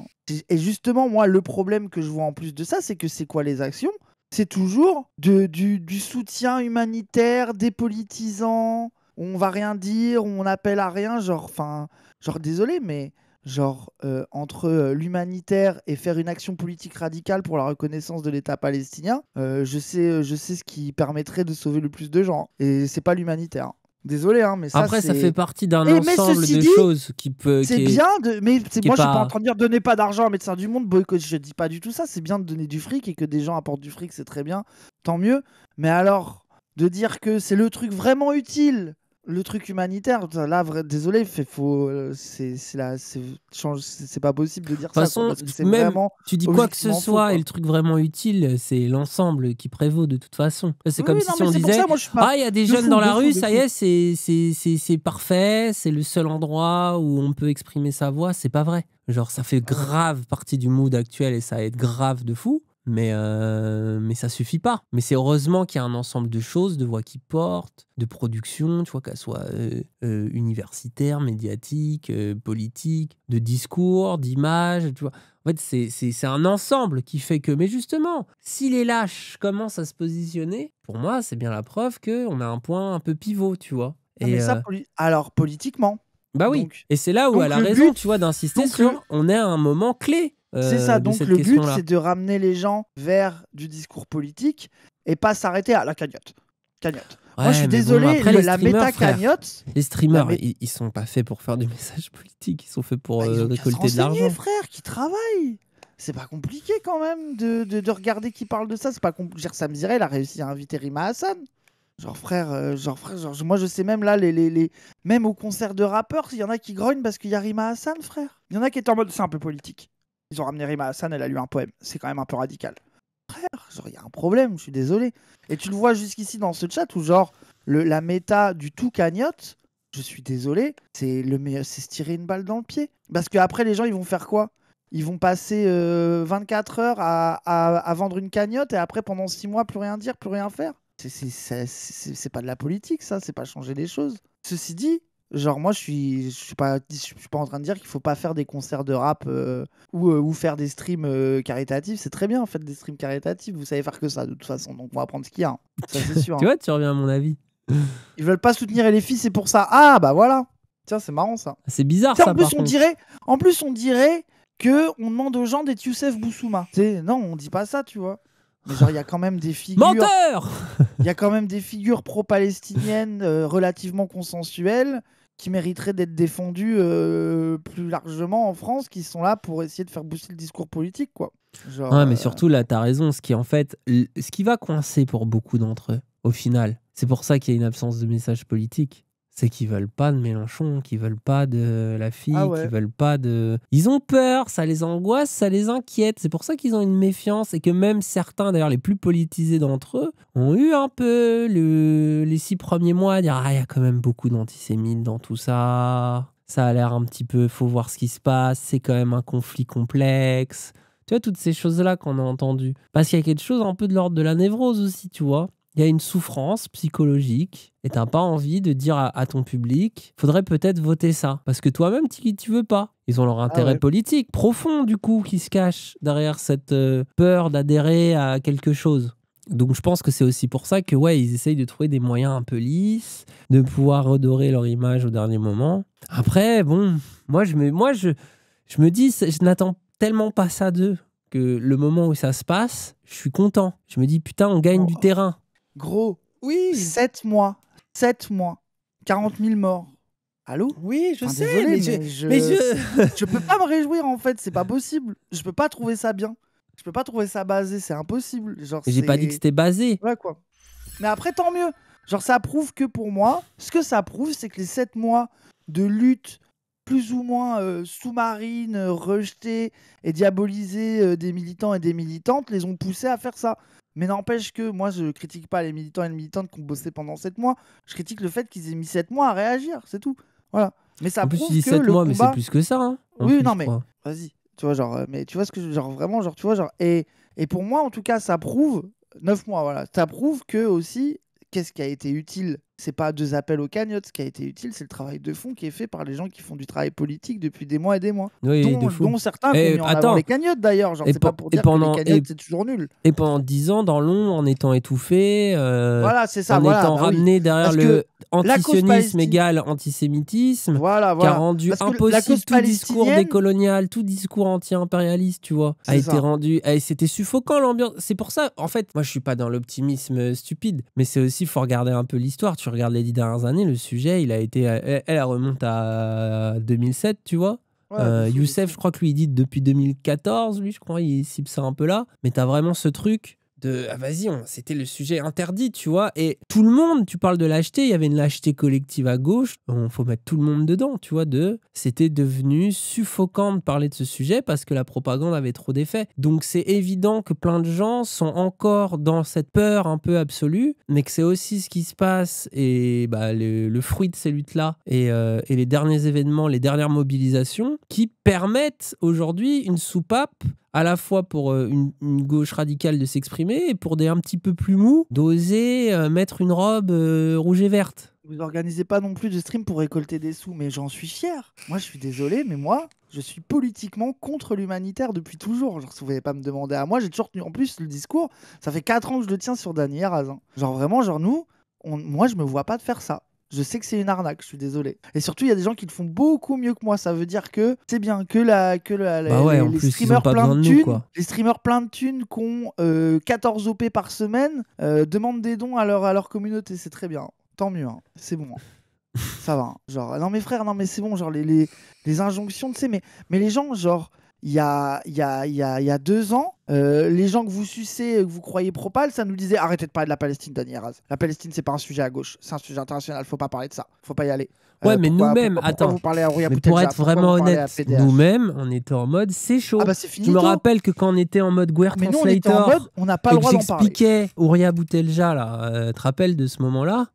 Et justement, moi, le problème que je vois en plus de ça, c'est que c'est quoi les actions C'est toujours de, du, du, soutien humanitaire, dépolitisant. On va rien dire, on appelle à rien. Genre, enfin, genre, désolé, mais genre euh, entre euh, l'humanitaire et faire une action politique radicale pour la reconnaissance de l'État palestinien, euh, je, sais, je sais ce qui permettrait de sauver le plus de gens. Hein. Et c'est pas l'humanitaire. Désolé, hein, mais ça. Après, ça fait partie d'un eh, ensemble de choses qui peut. C'est bien, de, mais moi, je je suis pas en train de dire donnez pas d'argent à Médecins du Monde, boycott. Je dis pas du tout ça. C'est bien de donner du fric et que des gens apportent du fric, c'est très bien. Tant mieux. Mais alors, de dire que c'est le truc vraiment utile le truc humanitaire, là, désolé, euh, c'est, c'est, c'est pas possible de dire de ça. Façon, c'est vraiment tu dis quoi que ce soit, et le truc vraiment utile, c'est l'ensemble qui prévaut de toute façon. C'est comme si on disait Ah, il y a des jeunes dans la rue, ça y est, c'est, parfait, c'est le seul endroit où on peut exprimer sa voix. C'est pas vrai. Genre, ça fait grave partie du mood actuel et ça être grave de fou. Mais, euh, mais ça suffit pas. Mais c'est heureusement qu'il y a un ensemble de choses, de voix qui portent, de production, tu vois, qu'elle soit euh, euh, universitaire médiatique politique de discours, d'images, tu vois. En fait, c'est un ensemble qui fait que. Mais justement, si les lâches commencent à se positionner, pour moi, c'est bien la preuve qu'on a un point un peu pivot, tu vois. Et alors, politiquement, bah oui. et c'est là où elle a raison, tu vois, d'insister sur on est à un moment clé. Euh, c'est ça, donc le but, c'est de ramener les gens vers du discours politique et pas s'arrêter à la cagnotte. Cagnotte. Moi, je suis désolé, bon, la méta cagnotte. Les streamers, ils, sont pas faits pour faire du message politique, ils sont faits pour bah, euh, récolter de l'argent. frère, qui travaillent c'est pas compliqué quand même de, regarder qui parle de ça. C'est pas compliqué. Sam Zirel a réussi à inviter Rima Hassan. Euh, genre frère, genre frère, genre, moi je sais même là, les, les, même au concert de rappeurs, il y en a qui grognent parce qu'il y a Rima Hassan, frère. Il y en a qui est en mode, c'est un peu politique. Ils ont ramené Rima Hassan, elle a lu un poème. C'est quand même un peu radical. Frère, genre il y a un problème, je suis désolé. Et tu le vois jusqu'ici dans ce chat où genre le, la méta du tout cagnotte, je suis désolé, c'est le meilleur, c'est se tirer une balle dans le pied. Parce que après les gens ils vont faire quoi ils vont passer 24 euh, heures à, à, vendre une cagnotte et après pendant 6 mois plus rien dire, plus rien faire. C'est pas de la politique, ça, c'est pas changer les choses. Ceci dit, genre moi je suis je suis pas je suis pas en train de dire qu'il faut pas faire des concerts de rap euh, euh, ou, faire des streams euh, caritatifs c'est très bien en fait des streams caritatifs vous savez faire que ça de toute façon donc on va prendre ce qu'il y a hein. hein. tu vois tu reviens à mon avis ils veulent pas soutenir les filles c'est pour ça ah bah voilà tiens c'est marrant ça c'est bizarre ça en plus on dirait en plus on dirait que on demande aux gens d'être Youssef Boussouma non on dit pas ça tu vois genre, il y a quand même des figures. Il y a quand même des figures pro-palestiniennes euh, relativement consensuelles qui mériteraient d'être défendues euh, plus largement en France, qui sont là pour essayer de faire booster le discours politique, quoi. Genre, mais euh, surtout, là, t'as raison. Ce qui, en fait, ce qui va coincer pour beaucoup d'entre eux, au final, c'est pour ça qu'il y a une absence de message politique c'est qu'ils veulent pas de Mélenchon, qu'ils veulent pas de la fille, ah qu'ils veulent pas de. Ils ont peur, ça les angoisse, ça les inquiète. C'est pour ça qu'ils ont une méfiance et que même certains, d'ailleurs les plus politisés d'entre eux, ont eu un peu le... les six premiers mois à dire ah il y a quand même beaucoup d'antisémites dans tout ça. Ça a l'air un petit peu, faut voir ce qui se passe. C'est quand même un conflit complexe. Tu vois, toutes ces choses-là qu'on a entendues. Parce qu'il y a quelque chose un peu de l'ordre de la névrose aussi, tu vois il y a une souffrance psychologique et t'as pas envie de dire à, ton public, faudrait peut-être voter ça. Parce que toi-même, tu, tu veux pas. Ils ont leur ah intérêt politique profond, du coup, qui se cache derrière cette euh, peur d'adhérer à quelque chose. Donc je pense que c'est aussi pour ça que ouais, ils essayent de trouver des moyens un peu lisses, de pouvoir redorer leur image au dernier moment. Après, bon, moi je me, moi je, je me dis, je n'attends tellement pas ça d'eux que le moment où ça se passe, je suis content. Je me dis putain, on gagne du oh. terrain. Gros. Oui. 7 mois. 7 mois. 40 000 morts. Allô Oui, je sais, mais, je... je... peux pas me réjouir en fait, c'est pas possible. Je peux pas trouver ça bien. Je peux pas trouver ça basé, c'est impossible. Genre, j'ai pas dit que c'était basé. Ouais, quoi. Mais après, tant mieux. Genre, ça prouve que pour moi, ce que ça prouve, c'est que les 7 mois de lutte plus ou moins euh, sous-marine, rejetée et diabolisée euh, des militants et des militantes, les ont poussés à faire ça. Mais n'empêche que moi, je critique pas les militants et les militantes qui ont bossé pendant 7 mois. Je critique le fait qu'ils aient mis 7 mois à réagir, c'est tout. Voilà. Mais ça en plus, prouve tu dis que 7 mois, mais c'est plus que ça. Hein, oui, non, mais vas-y. Tu vois, genre, euh, mais tu vois ce que je... genre vraiment, genre, tu vois, genre, et, et pour moi, en tout cas, ça prouve 9 mois, voilà. Ça prouve que aussi, qu'est-ce qui a été utile c'est pas deux appels aux cagnottes ce qui a été utile, c'est le travail de fond qui est fait par les gens qui font du travail politique depuis des mois et des mois. dont, certains et eh, les cagnottes d'ailleurs. c'est pas pour dire les cagnottes c'est toujours nul. Et pendant dix ans dans l'ombre, en étant étouffé, euh, voilà, c'est ça, en étant bah ramené derrière le antisionisme égal antisémitisme, voilà, qui a rendu impossible tout discours décolonial, tout discours anti-impérialiste, tu vois, a été rendu. c'était suffocant l'ambiance. C'est pour ça, en fait, moi je suis pas dans l'optimisme stupide, mais c'est aussi faut regarder un peu l'histoire. Tu regarde les dix dernières années, le sujet, il a été, elle, remonte à 2007, tu vois. Euh, Youssef, je crois que lui, il dit depuis 2014, lui, je crois, il cible ça un peu là. Mais t'as vraiment ce truc de ah vas-y c'était le sujet interdit tu vois et tout le monde tu parles de lâcheté il y avait une lâcheté collective à gauche on faut mettre tout le monde dedans tu vois de c'était devenu suffocant de parler de ce sujet parce que la propagande avait trop d'effet donc c'est évident que plein de gens sont encore dans cette peur un peu absolue mais que c'est aussi ce qui se passe et bah, le, fruit de ces luttes là euh, et les derniers événements les dernières mobilisations qui permettent aujourd'hui une soupape à la fois pour euh, une, gauche radicale de s'exprimer et pour des un petit peu plus mous d'oser euh, mettre une robe euh, rouge et verte. Vous organisez pas non plus de stream pour récolter des sous, mais j'en suis fier. Moi, je suis désolé, mais moi, je suis politiquement contre l'humanitaire depuis toujours. Genre, vous ne pouvez pas me demander à moi, j'ai toujours tenu en plus le discours. Ça fait 4 ans que je le tiens sur Daniel Razin. Genre, vraiment, genre, nous, moi, je me vois pas de faire ça. Je sais que c'est une arnaque, je suis désolé. Et surtout, il y a des gens qui le font beaucoup mieux que moi. Ça veut dire que c'est bien que la que bah les, streamers plein de thunes, les streamers plein de thunes qui ont 14 euh, OP par semaine euh, demandent des dons à leur à leur communauté. C'est très bien. Tant mieux. Hein. C'est bon. Hein. ça va. Hein. Genre non mes frères, non mais c'est bon. Genre les les, les injonctions, tu sais. Mais mais les gens genre il y a, y, a, y, a, deux ans, euh, les gens que vous sucez, euh, que vous croyez propal, ça nous disait arrêtez de parler de la Palestine, Dani Raz. La Palestine, c'est pas un sujet à gauche, c'est un sujet international, faut pas parler de ça, faut pas y aller. Euh, ouais, mais nous-mêmes, attends. pour être vraiment honnête, nous-mêmes, on était en mode c'est chaud. Ah bah fini je me rappelle que quand on était en mode Guerre Translator, on, n'a pas le droit d'en parler. J'expliquais Ouria Boutelja, là, tu te rappelles de ce moment-là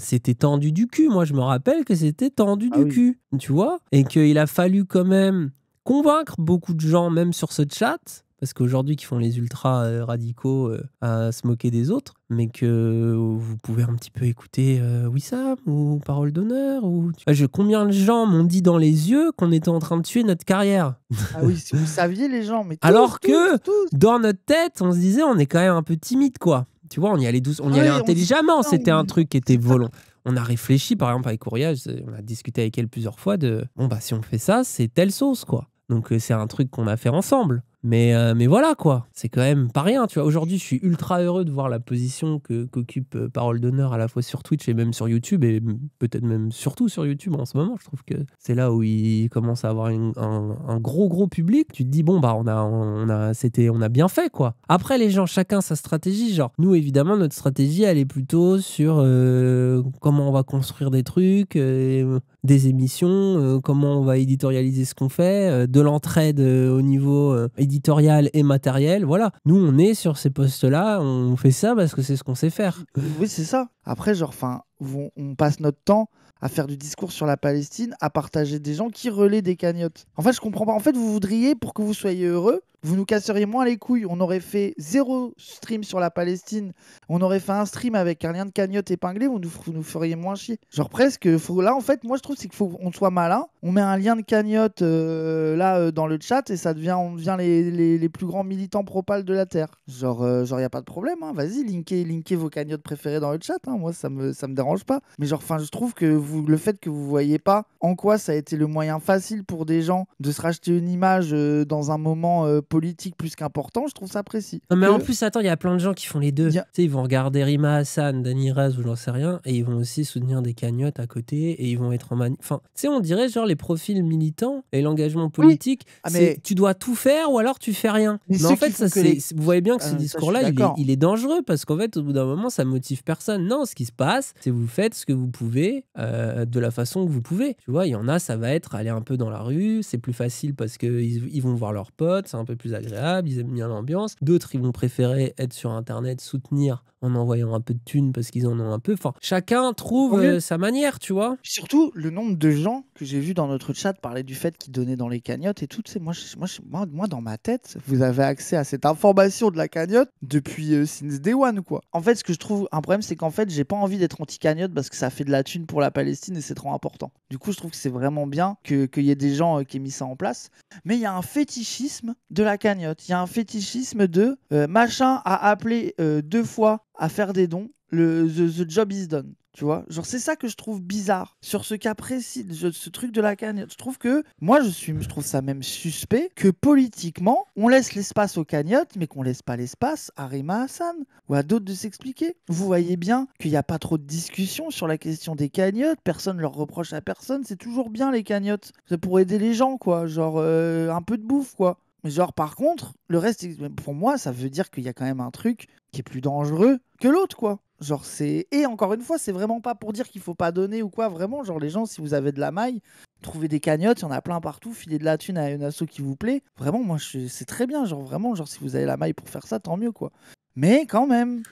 C'était tendu du cul. Moi, je me rappelle que c'était tendu ah du cul, tu vois Et qu'il a fallu quand même convaincre beaucoup de gens, même sur ce chat, parce qu'aujourd'hui qui font les ultra euh, radicaux euh, à se moquer des autres, mais que vous pouvez un petit peu écouter euh, Wissam ou Parole d'honneur ou combien de gens m'ont dit dans les yeux qu'on était en train de tuer notre carrière. Ah oui, si vous saviez les gens, mais alors que dans notre tête, on se disait on est quand même un peu timide quoi. Tu vois, on y allait douce, on y allait intelligemment. Ah c'était un truc qui était volon on a réfléchi, par exemple, avec Courriage, on a discuté avec elle plusieurs fois de bon, bah, si on fait ça, c'est telle sauce, quoi. Donc euh, c'est un truc qu'on a fait ensemble. Mais, euh, mais voilà quoi, c'est quand même pas rien. Tu vois, aujourd'hui, je suis ultra heureux de voir la position que qu'occupe euh, Parole d'honneur à la fois sur Twitch et même sur YouTube et peut-être même surtout sur YouTube en ce moment. Je trouve que c'est là où il commence à avoir un, gros gros public. Tu te dis bon bah on a on a c'était on a bien fait quoi. Après les gens, chacun sa stratégie. Genre nous évidemment notre stratégie elle est plutôt sur euh, comment on va construire des trucs, des émissions, comment on va éditorialiser ce qu'on fait, de l'entraide au niveau éditorial et matériel. Voilà, nous on est sur ces postes-là, on fait ça parce que c'est ce qu'on sait faire. Oui, c'est ça. Après, genre, on passe notre temps à faire du discours sur la Palestine, à partager des gens qui relaient des cagnottes. En fait, je comprends pas. En fait, vous voudriez, pour que vous soyez heureux, vous nous casseriez moins les couilles. On aurait fait zéro stream sur la Palestine. On aurait fait un stream avec un lien de cagnotte épinglé. Vous nous, feriez moins chier. Genre presque. là, en fait, moi, je trouve c'est qu'il faut qu'on soit malin. On met un lien de cagnotte euh, là euh, dans le chat et ça devient, on devient les, les, plus grands militants propals de la Terre. Genre, euh, genre, y a pas de problème. Hein. Vas-y, linkez, linkez vos cagnottes préférées dans le chat. Hein. Moi, ça me, ça me dérange pas. Mais genre, enfin, je trouve que vous, le fait que vous voyez pas en quoi ça a été le moyen facile pour des gens de se racheter une image euh, dans un moment politique plus qu'important, je trouve ça précis. Non, mais en plus, attends, il y a plein de gens qui font les deux. Tu sais, ils vont regarder Rima Hassan, Dani Rez ou j'en sais rien, et ils vont aussi soutenir des cagnottes à côté, et ils vont être en mani. Enfin, tu sais, on dirait genre les profils militants et l'engagement politique, ah, mais... tu dois tout faire ou alors tu fais rien. Mais, en fait, ça, c'est, vous voyez bien que ce euh, discours-là, il, est dangereux parce qu'en fait, au bout d'un moment, ça motive personne. Non, ce qui se passe, c'est vous faites ce que vous pouvez euh, de la façon que vous pouvez. Tu vois, il y en a, ça va être aller un peu dans la rue, c'est plus facile parce qu'ils ils vont voir leurs potes, c'est un peu plus agréable, ils aiment bien l'ambiance. D'autres, ils vont préférer être sur Internet, soutenir en envoyant un peu de thunes parce qu'ils en ont un peu. Enfin, chacun trouve euh, sa manière, tu vois. Surtout, le nombre de gens que j'ai vu dans notre chat parler du fait qu'ils donnaient dans les cagnottes et tout, c'est moi, moi, moi, dans ma tête, vous avez accès à cette information de la cagnotte depuis euh, since day one, quoi. En fait, ce que je trouve un problème, c'est qu'en fait, j'ai pas envie d'être anti-cagnotte parce que ça fait de la thune pour la Palestine et c'est trop important. Du coup, je trouve que c'est vraiment bien qu'il y ait des gens euh, qui aient mis ça en place. Mais il y a un fétichisme de la la cagnotte. Il y a un fétichisme de euh, machin à appelé euh, deux fois à faire des dons, le, the, job is done. Tu vois, genre c'est ça que je trouve bizarre sur ce cas précis, ce truc de la cagnotte. Je trouve que moi je suis, je trouve ça même suspect que politiquement on laisse l'espace aux cagnottes, mais qu'on laisse pas l'espace à Rima Hassan ou à d'autres de s'expliquer. Vous voyez bien qu'il n'y a pas trop de discussion sur la question des cagnottes. Personne leur reproche à personne. C'est toujours bien les cagnottes, c'est pour aider les gens quoi, genre euh, un peu de bouffe quoi genre, par contre, le reste, pour moi, ça veut dire qu'il y a quand même un truc qui est plus dangereux que l'autre, quoi. Genre, c'est. Et encore une fois, c'est vraiment pas pour dire qu'il faut pas donner ou quoi, vraiment. Genre, les gens, si vous avez de la maille, trouvez des cagnottes, il y en a plein partout, filez de la thune à un assaut qui vous plaît. Vraiment, moi, je... c'est très bien. Genre, vraiment, genre, si vous avez la maille pour faire ça, tant mieux, quoi. Mais quand même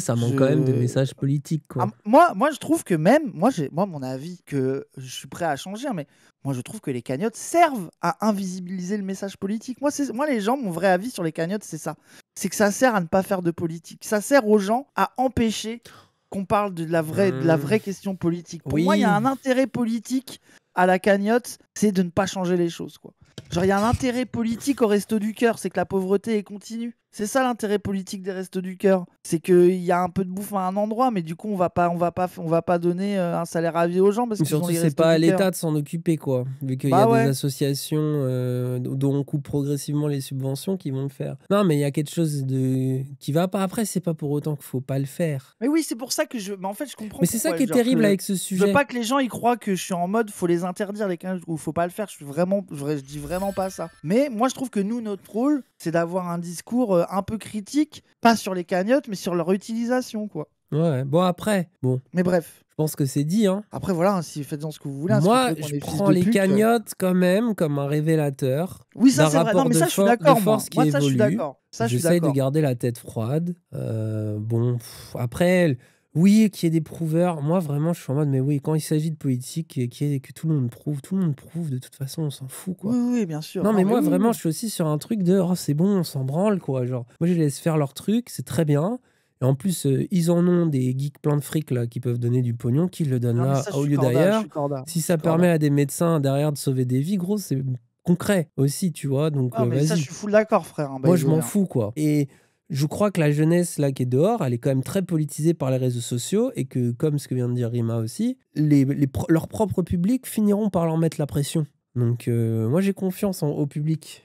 ça manque quand même de messages politiques. Quoi. Ah, moi, moi, je trouve que même, moi, moi, mon avis, que je suis prêt à changer, hein, mais moi, je trouve que les cagnottes servent à invisibiliser le message politique. Moi, moi les gens, mon vrai avis sur les cagnottes, c'est ça. C'est que ça sert à ne pas faire de politique. Ça sert aux gens à empêcher qu'on parle de la vraie, de la hmm. vraie question politique. Pour moi, il y a un intérêt politique à la cagnotte, c'est de ne pas changer les choses. Quoi. Genre, il y a un intérêt politique au resto du cœur, c'est que la pauvreté est continue. C'est ça l'intérêt politique des restes du Cœur. C'est qu'il y a un peu de bouffe à un endroit, mais du coup, on va pas, on va pas, on va pas donner euh, un salaire à vie aux gens. Parce que surtout, c'est pas à l'État de s'en occuper, quoi. Vu qu'il y a bah des associations euh, dont on coupe progressivement les subventions qui vont le faire. Non, mais il y a quelque chose de... qui va pas. Après, c'est pas pour autant qu'il faut pas le faire. Mais oui, c'est pour ça que je. Mais en fait, je comprends. Mais c'est ça qui est terrible avec ce sujet. Je veux pas que les gens y croient que je suis en mode faut les interdire, les ou faut pas le faire. Je suis vraiment, je dis vraiment pas ça. Mais moi, je trouve que nous, notre rôle, c'est d'avoir un discours euh, un peu critique, pas sur les cagnottes, mais sur leur utilisation, quoi. Ouais, bon après, bon. Mais bref. Je pense que c'est dit. Hein. Après, voilà, si faites-en ce que vous voulez. Hein, moi, je prends les cagnottes quand même comme un révélateur. Oui, ça, c'est vrai. Non, mais ça, je suis d'accord. Moi, moi ça, je suis d'accord. J'essaye de garder la tête froide. Euh, bon, après, oui, qu'il y ait des prouveurs. Moi, vraiment, je suis en mode, mais oui, quand il s'agit de politique, et est que tout le monde prouve, tout le monde prouve, de toute façon, on s'en fout, quoi. Oui, oui, bien sûr. Non, ah mais moi, vraiment, je suis aussi sur un truc de, oh, c'est bon, on s'en branle, quoi. Genre, moi, je laisse faire leur truc, c'est très bien. Et en plus, euh, ils en ont des geeks plein de fric, là, qui peuvent donner du pognon, qui le donnent là, au lieu d'ailleurs. Si ça permet à des médecins derrière de sauver des vies, gros, c'est concret aussi, tu vois. Donc, ah, euh, mais ça, je suis full d'accord, frère. Hein, moi, je m'en hein. fous, quoi. Et je crois que la jeunesse là qui est dehors, elle est quand même très politisée par les réseaux sociaux et que, comme ce que vient de dire Rima aussi, les, leur propre public finiront par leur mettre la pression. Donc euh, moi j'ai confiance au public.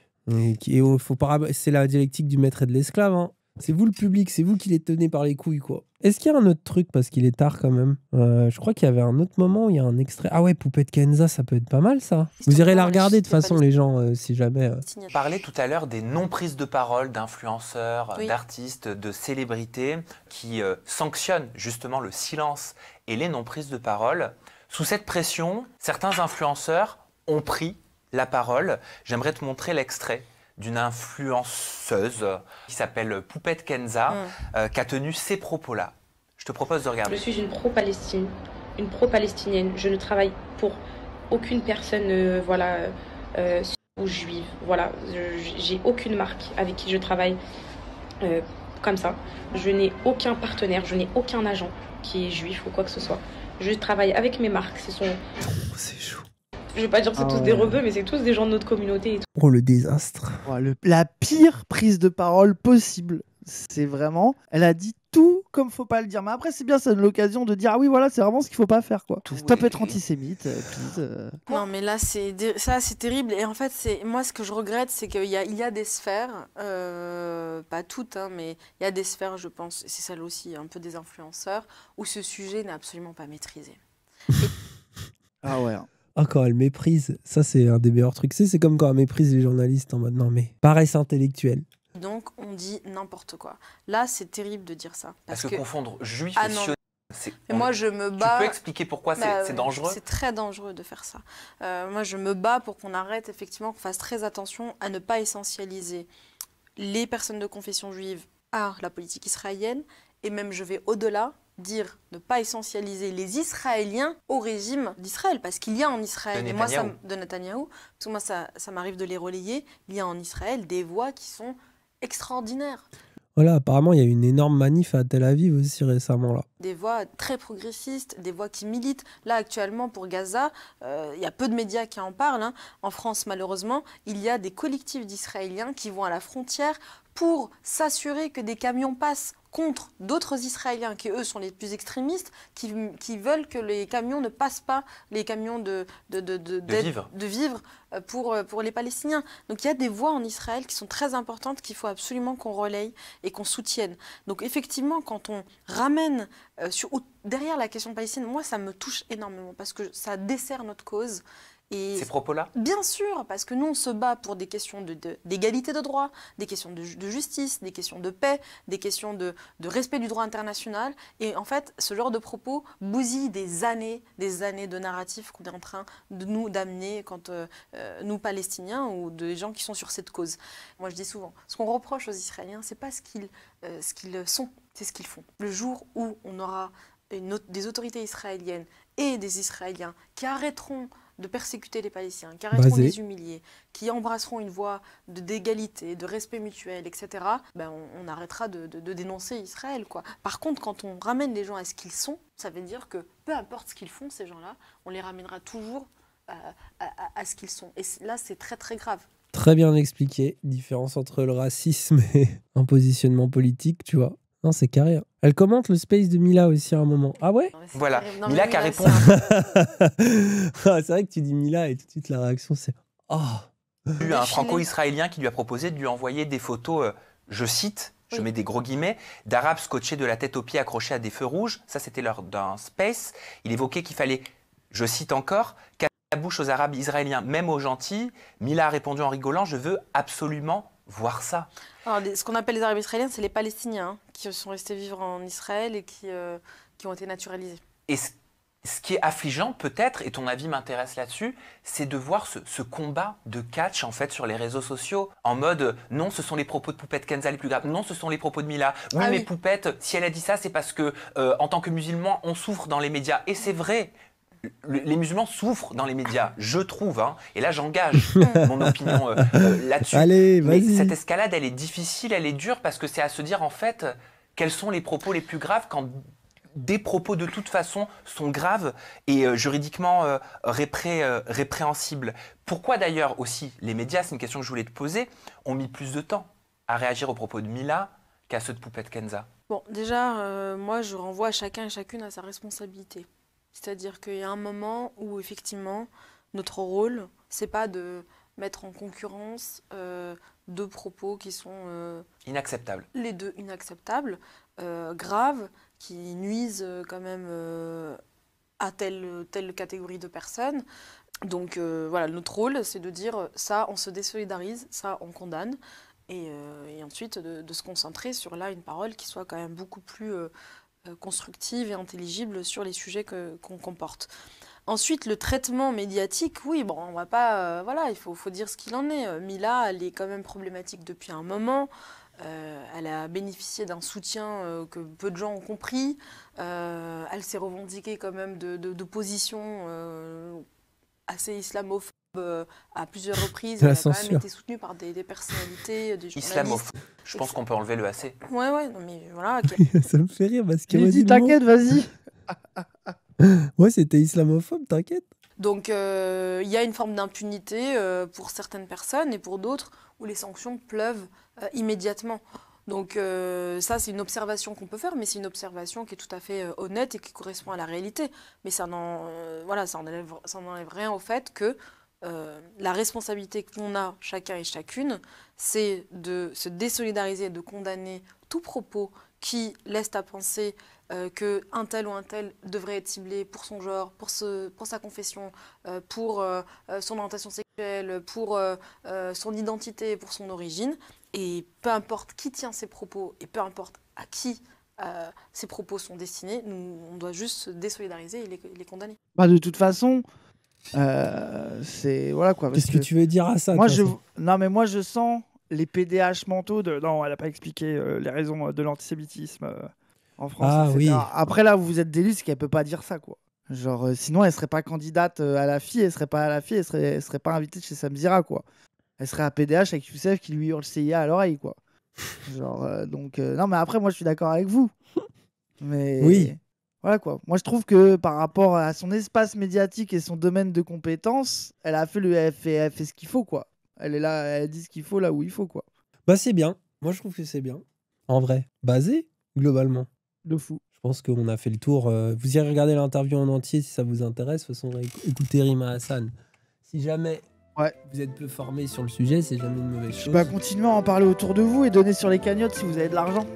C'est la dialectique du maître et de l'esclave. Hein. C'est vous le public, c'est vous qui les tenez par les couilles quoi. Est-ce qu'il y a un autre truc parce qu'il est tard quand même euh, Je crois qu'il y avait un autre moment où il y a un extrait. Ah ouais, Poupée de Kenza, ça peut être pas mal ça. Vous irez la regarder de toute façon les gens euh, si jamais. Euh... Parler tout à l'heure des non prises de parole d'influenceurs, d'artistes, de célébrités qui euh, sanctionnent justement le silence et les non prises de parole. Sous cette pression, certains influenceurs ont pris la parole. J'aimerais te montrer l'extrait d'une influenceuse qui s'appelle Poupette Kenza, mm. euh, qui a tenu ces propos-là. Je te propose de regarder. Je suis une pro-Palestine, une pro-palestinienne. Je ne travaille pour aucune personne, euh, voilà, ou euh, juive. Voilà, j'ai aucune marque avec qui je travaille comme ça. Je n'ai aucun partenaire, je n'ai aucun agent qui est juif ou quoi que ce soit. Je travaille avec mes marques. Ce sont. C'est chaud je vais pas dire que c'est ah tous des rebeux, mais c'est tous des gens de notre communauté. Et tout. Oh, le désastre. Oh, la pire prise de parole possible. C'est vraiment. Elle a dit tout comme faut pas le dire. Mais après, c'est bien, ça donne l'occasion de dire ah oui, voilà, c'est vraiment ce qu'il faut pas faire, quoi. Tout Stop être antisémite. Euh, euh. Non, mais là, c'est ça, c'est terrible. Et en fait, c'est moi, ce que je regrette, c'est qu'il y a, il y a des sphères, euh, pas toutes, hein, mais il y a des sphères, je pense, c'est celle aussi un peu des influenceurs, où ce sujet n'est absolument pas maîtrisé. ah ouais. Ah, quand elle méprise, ça c'est un des meilleurs trucs. C'est comme quand elle méprise les journalistes en mode non mais paresse intellectuelle. Donc on dit n'importe quoi. Là c'est terrible de dire ça. Parce, que, confondre juif ah et moi, je me bats. Tu peux expliquer pourquoi c'est bah dangereux C'est très dangereux de faire ça. Euh, moi, je me bats pour qu'on arrête, effectivement, qu'on fasse très attention à ne pas essentialiser les personnes de confession juive à la politique israélienne. Et même, je vais au-delà, dire ne pas essentialiser les Israéliens au régime d'Israël, parce qu'il y a en Israël, et moi ça, de Netanyahou, parce que moi ça, m'arrive de les relayer, il y a en Israël des voix qui sont extraordinaires. Voilà, apparemment, il y a eu une énorme manif à Tel Aviv aussi récemment. là. Des voix très progressistes, des voix qui militent. Là, actuellement, pour Gaza, euh, il y a peu de médias qui en parlent. Hein. En France, malheureusement, il y a des collectifs d'Israéliens qui vont à la frontière pour s'assurer que des camions passent contre d'autres Israéliens qui, eux, sont les plus extrémistes, qui, veulent que les camions ne passent pas, les camions de, de, vivre, euh, pour, euh, pour les Palestiniens. Donc il y a des voix en Israël qui sont très importantes, qu'il faut absolument qu'on relaye et qu'on soutienne. Donc effectivement, quand on ramène euh, sur, derrière la question palestinienne, moi, ça me touche énormément parce que ça dessert notre cause ces propos-là Bien sûr, parce que nous, on se bat pour des questions d'égalité de, de, droit, des questions de, justice, des questions de paix, des questions de, respect du droit international. Et en fait, ce genre de propos bousille des années, des années de narratifs qu'on est en train de nous d'amener quand euh, euh, nous, Palestiniens, ou des gens qui sont sur cette cause. Moi, je dis souvent, ce qu'on reproche aux Israéliens, c'est pas ce qu'ils pas euh, ce qu'ils sont, c'est ce qu'ils font. Le jour où on aura des autorités israéliennes et des Israéliens qui arrêteront de persécuter les Palestiniens, qui arrêteront les humilier, qui embrasseront une voie de d'égalité, de, respect mutuel, etc., ben on, arrêtera de, dénoncer Israël. Quoi. Par contre, quand on ramène les gens à ce qu'ils sont, ça veut dire que peu importe ce qu'ils font, ces gens-là, on les ramènera toujours euh, à, à ce qu'ils sont. Et là, c'est très très grave. Très bien expliqué, différence entre le racisme et un positionnement politique, tu vois. Non, c'est carré. Hein. Elle commente le space de Mila aussi à un moment. Ah ouais Voilà, Mila qui a répondu. Ah, c'est vrai que tu dis Mila et tout de suite la réaction c'est Oh Un franco-israélien qui lui a proposé de lui envoyer des photos, euh, je cite, je mets des gros guillemets, d'arabes scotchés de la tête aux pieds accrochés à des feux rouges. Ça, c'était lors d'un space. Il évoquait qu'il fallait, je cite encore, casser la bouche aux Arabes israéliens, même aux gentils. Mila a répondu en rigolant Je veux absolument voir ça ce qu'on appelle les Arabes israéliens, c'est les Palestiniens hein, qui sont restés vivre en Israël et qui, euh, ont été naturalisés. Et ce, qui est affligeant peut-être, et ton avis m'intéresse là-dessus, c'est de voir ce, combat de catch en fait sur les réseaux sociaux, en mode euh, non, ce sont les propos de Poupette Kenza les plus graves, non, ce sont les propos de Mila. Oui, ah mais Poupette, si elle a dit ça, c'est parce que euh, en tant que musulman, on souffre dans les médias, et c'est vrai les musulmans souffrent dans les médias, je trouve, hein, et là j'engage mon opinion euh, euh, là-dessus. Mais cette escalade, elle est difficile, elle est dure, parce que c'est à se dire en fait quels sont les propos les plus graves quand des propos de toute façon sont graves et euh, juridiquement répréhensibles. Pourquoi d'ailleurs aussi les médias, c'est une question que je voulais te poser, ont mis plus de temps à réagir aux propos de Mila qu'à ceux de Poupette Kenza Bon, déjà, moi je renvoie chacun et chacune à sa responsabilité. C'est-à-dire qu'il y a un moment où effectivement notre rôle, c'est pas de mettre en concurrence euh, deux propos qui sont euh, inacceptables. Les deux inacceptables, euh, graves, qui nuisent quand même à telle telle catégorie de personnes. Donc voilà, notre rôle, c'est de dire ça, on se désolidarise, ça, on condamne, et, ensuite de, se concentrer sur là une parole qui soit quand même beaucoup plus euh, constructive et intelligible sur les sujets qu'on comporte. Ensuite, le traitement médiatique, oui, bon, on va pas, euh, voilà, il faut, faut dire ce qu'il en est. Euh, Mila, elle est quand même problématique depuis un moment. elle a bénéficié d'un soutien que peu de gens ont compris. elle s'est revendiquée quand même de, de, de positions assez islamophobes euh, à plusieurs reprises, elle a euh, quand même été soutenu par des, personnalités, euh, des Je pense qu'on peut enlever le AC. Ouais, ouais, non, mais voilà. ça me fait rire parce qu'il vas dit t'inquiète, vas-y. ouais, c'était islamophobe, t'inquiète. Donc il y a une forme d'impunité pour certaines personnes et pour d'autres où les sanctions pleuvent immédiatement. Donc ça, c'est une observation qu'on peut faire, mais c'est une observation qui est tout à fait honnête et qui correspond à la réalité. Mais ça n'en voilà, ça rien au fait que euh, la responsabilité qu'on a chacun et chacune, c'est de se désolidariser et de condamner tout propos qui laisse à penser qu'un euh, que un tel ou un tel devrait être ciblé pour son genre, pour, sa confession, euh, pour son orientation sexuelle, pour son identité, pour son origine. Et peu importe qui tient ces propos et peu importe à qui ces propos sont destinés, nous, on doit juste se désolidariser et les, condamner. Bah, de toute façon, euh, c'est voilà quoi. Qu'est-ce que, tu veux dire à ça non mais moi je sens les PDH mentaux de non, elle a pas expliqué euh, les raisons euh, de l'antisémitisme en France. Ah, oui. Après là, vous vous êtes délu, c'est qu'elle peut pas dire ça quoi. Genre sinon elle serait pas candidate à la fille, elle serait pas à la fille, elle serait, serait pas invitée chez Samzira quoi. Elle serait à PDH avec Youssef qui lui hurle CIA à l'oreille quoi. Genre donc non mais après moi je suis d'accord avec vous. Mais oui. Voilà quoi. Moi, je trouve que par rapport à son espace médiatique et son domaine de compétences, elle a fait, le, et ce qu'il faut quoi. Elle est là, elle dit ce qu'il faut là où il faut quoi. Bah, c'est bien. Moi, je trouve que c'est bien. En vrai, basé globalement. De fou. Je pense qu'on a fait le tour. Euh, vous irez regarder l'interview en entier si ça vous intéresse. De toute façon, écoutez Rima Hassan. Si jamais Ouais. Vous êtes peu formé sur le sujet, c'est jamais une mauvaise chose. continuez à en parler autour de vous et donnez sur les cagnottes si vous avez de l'argent.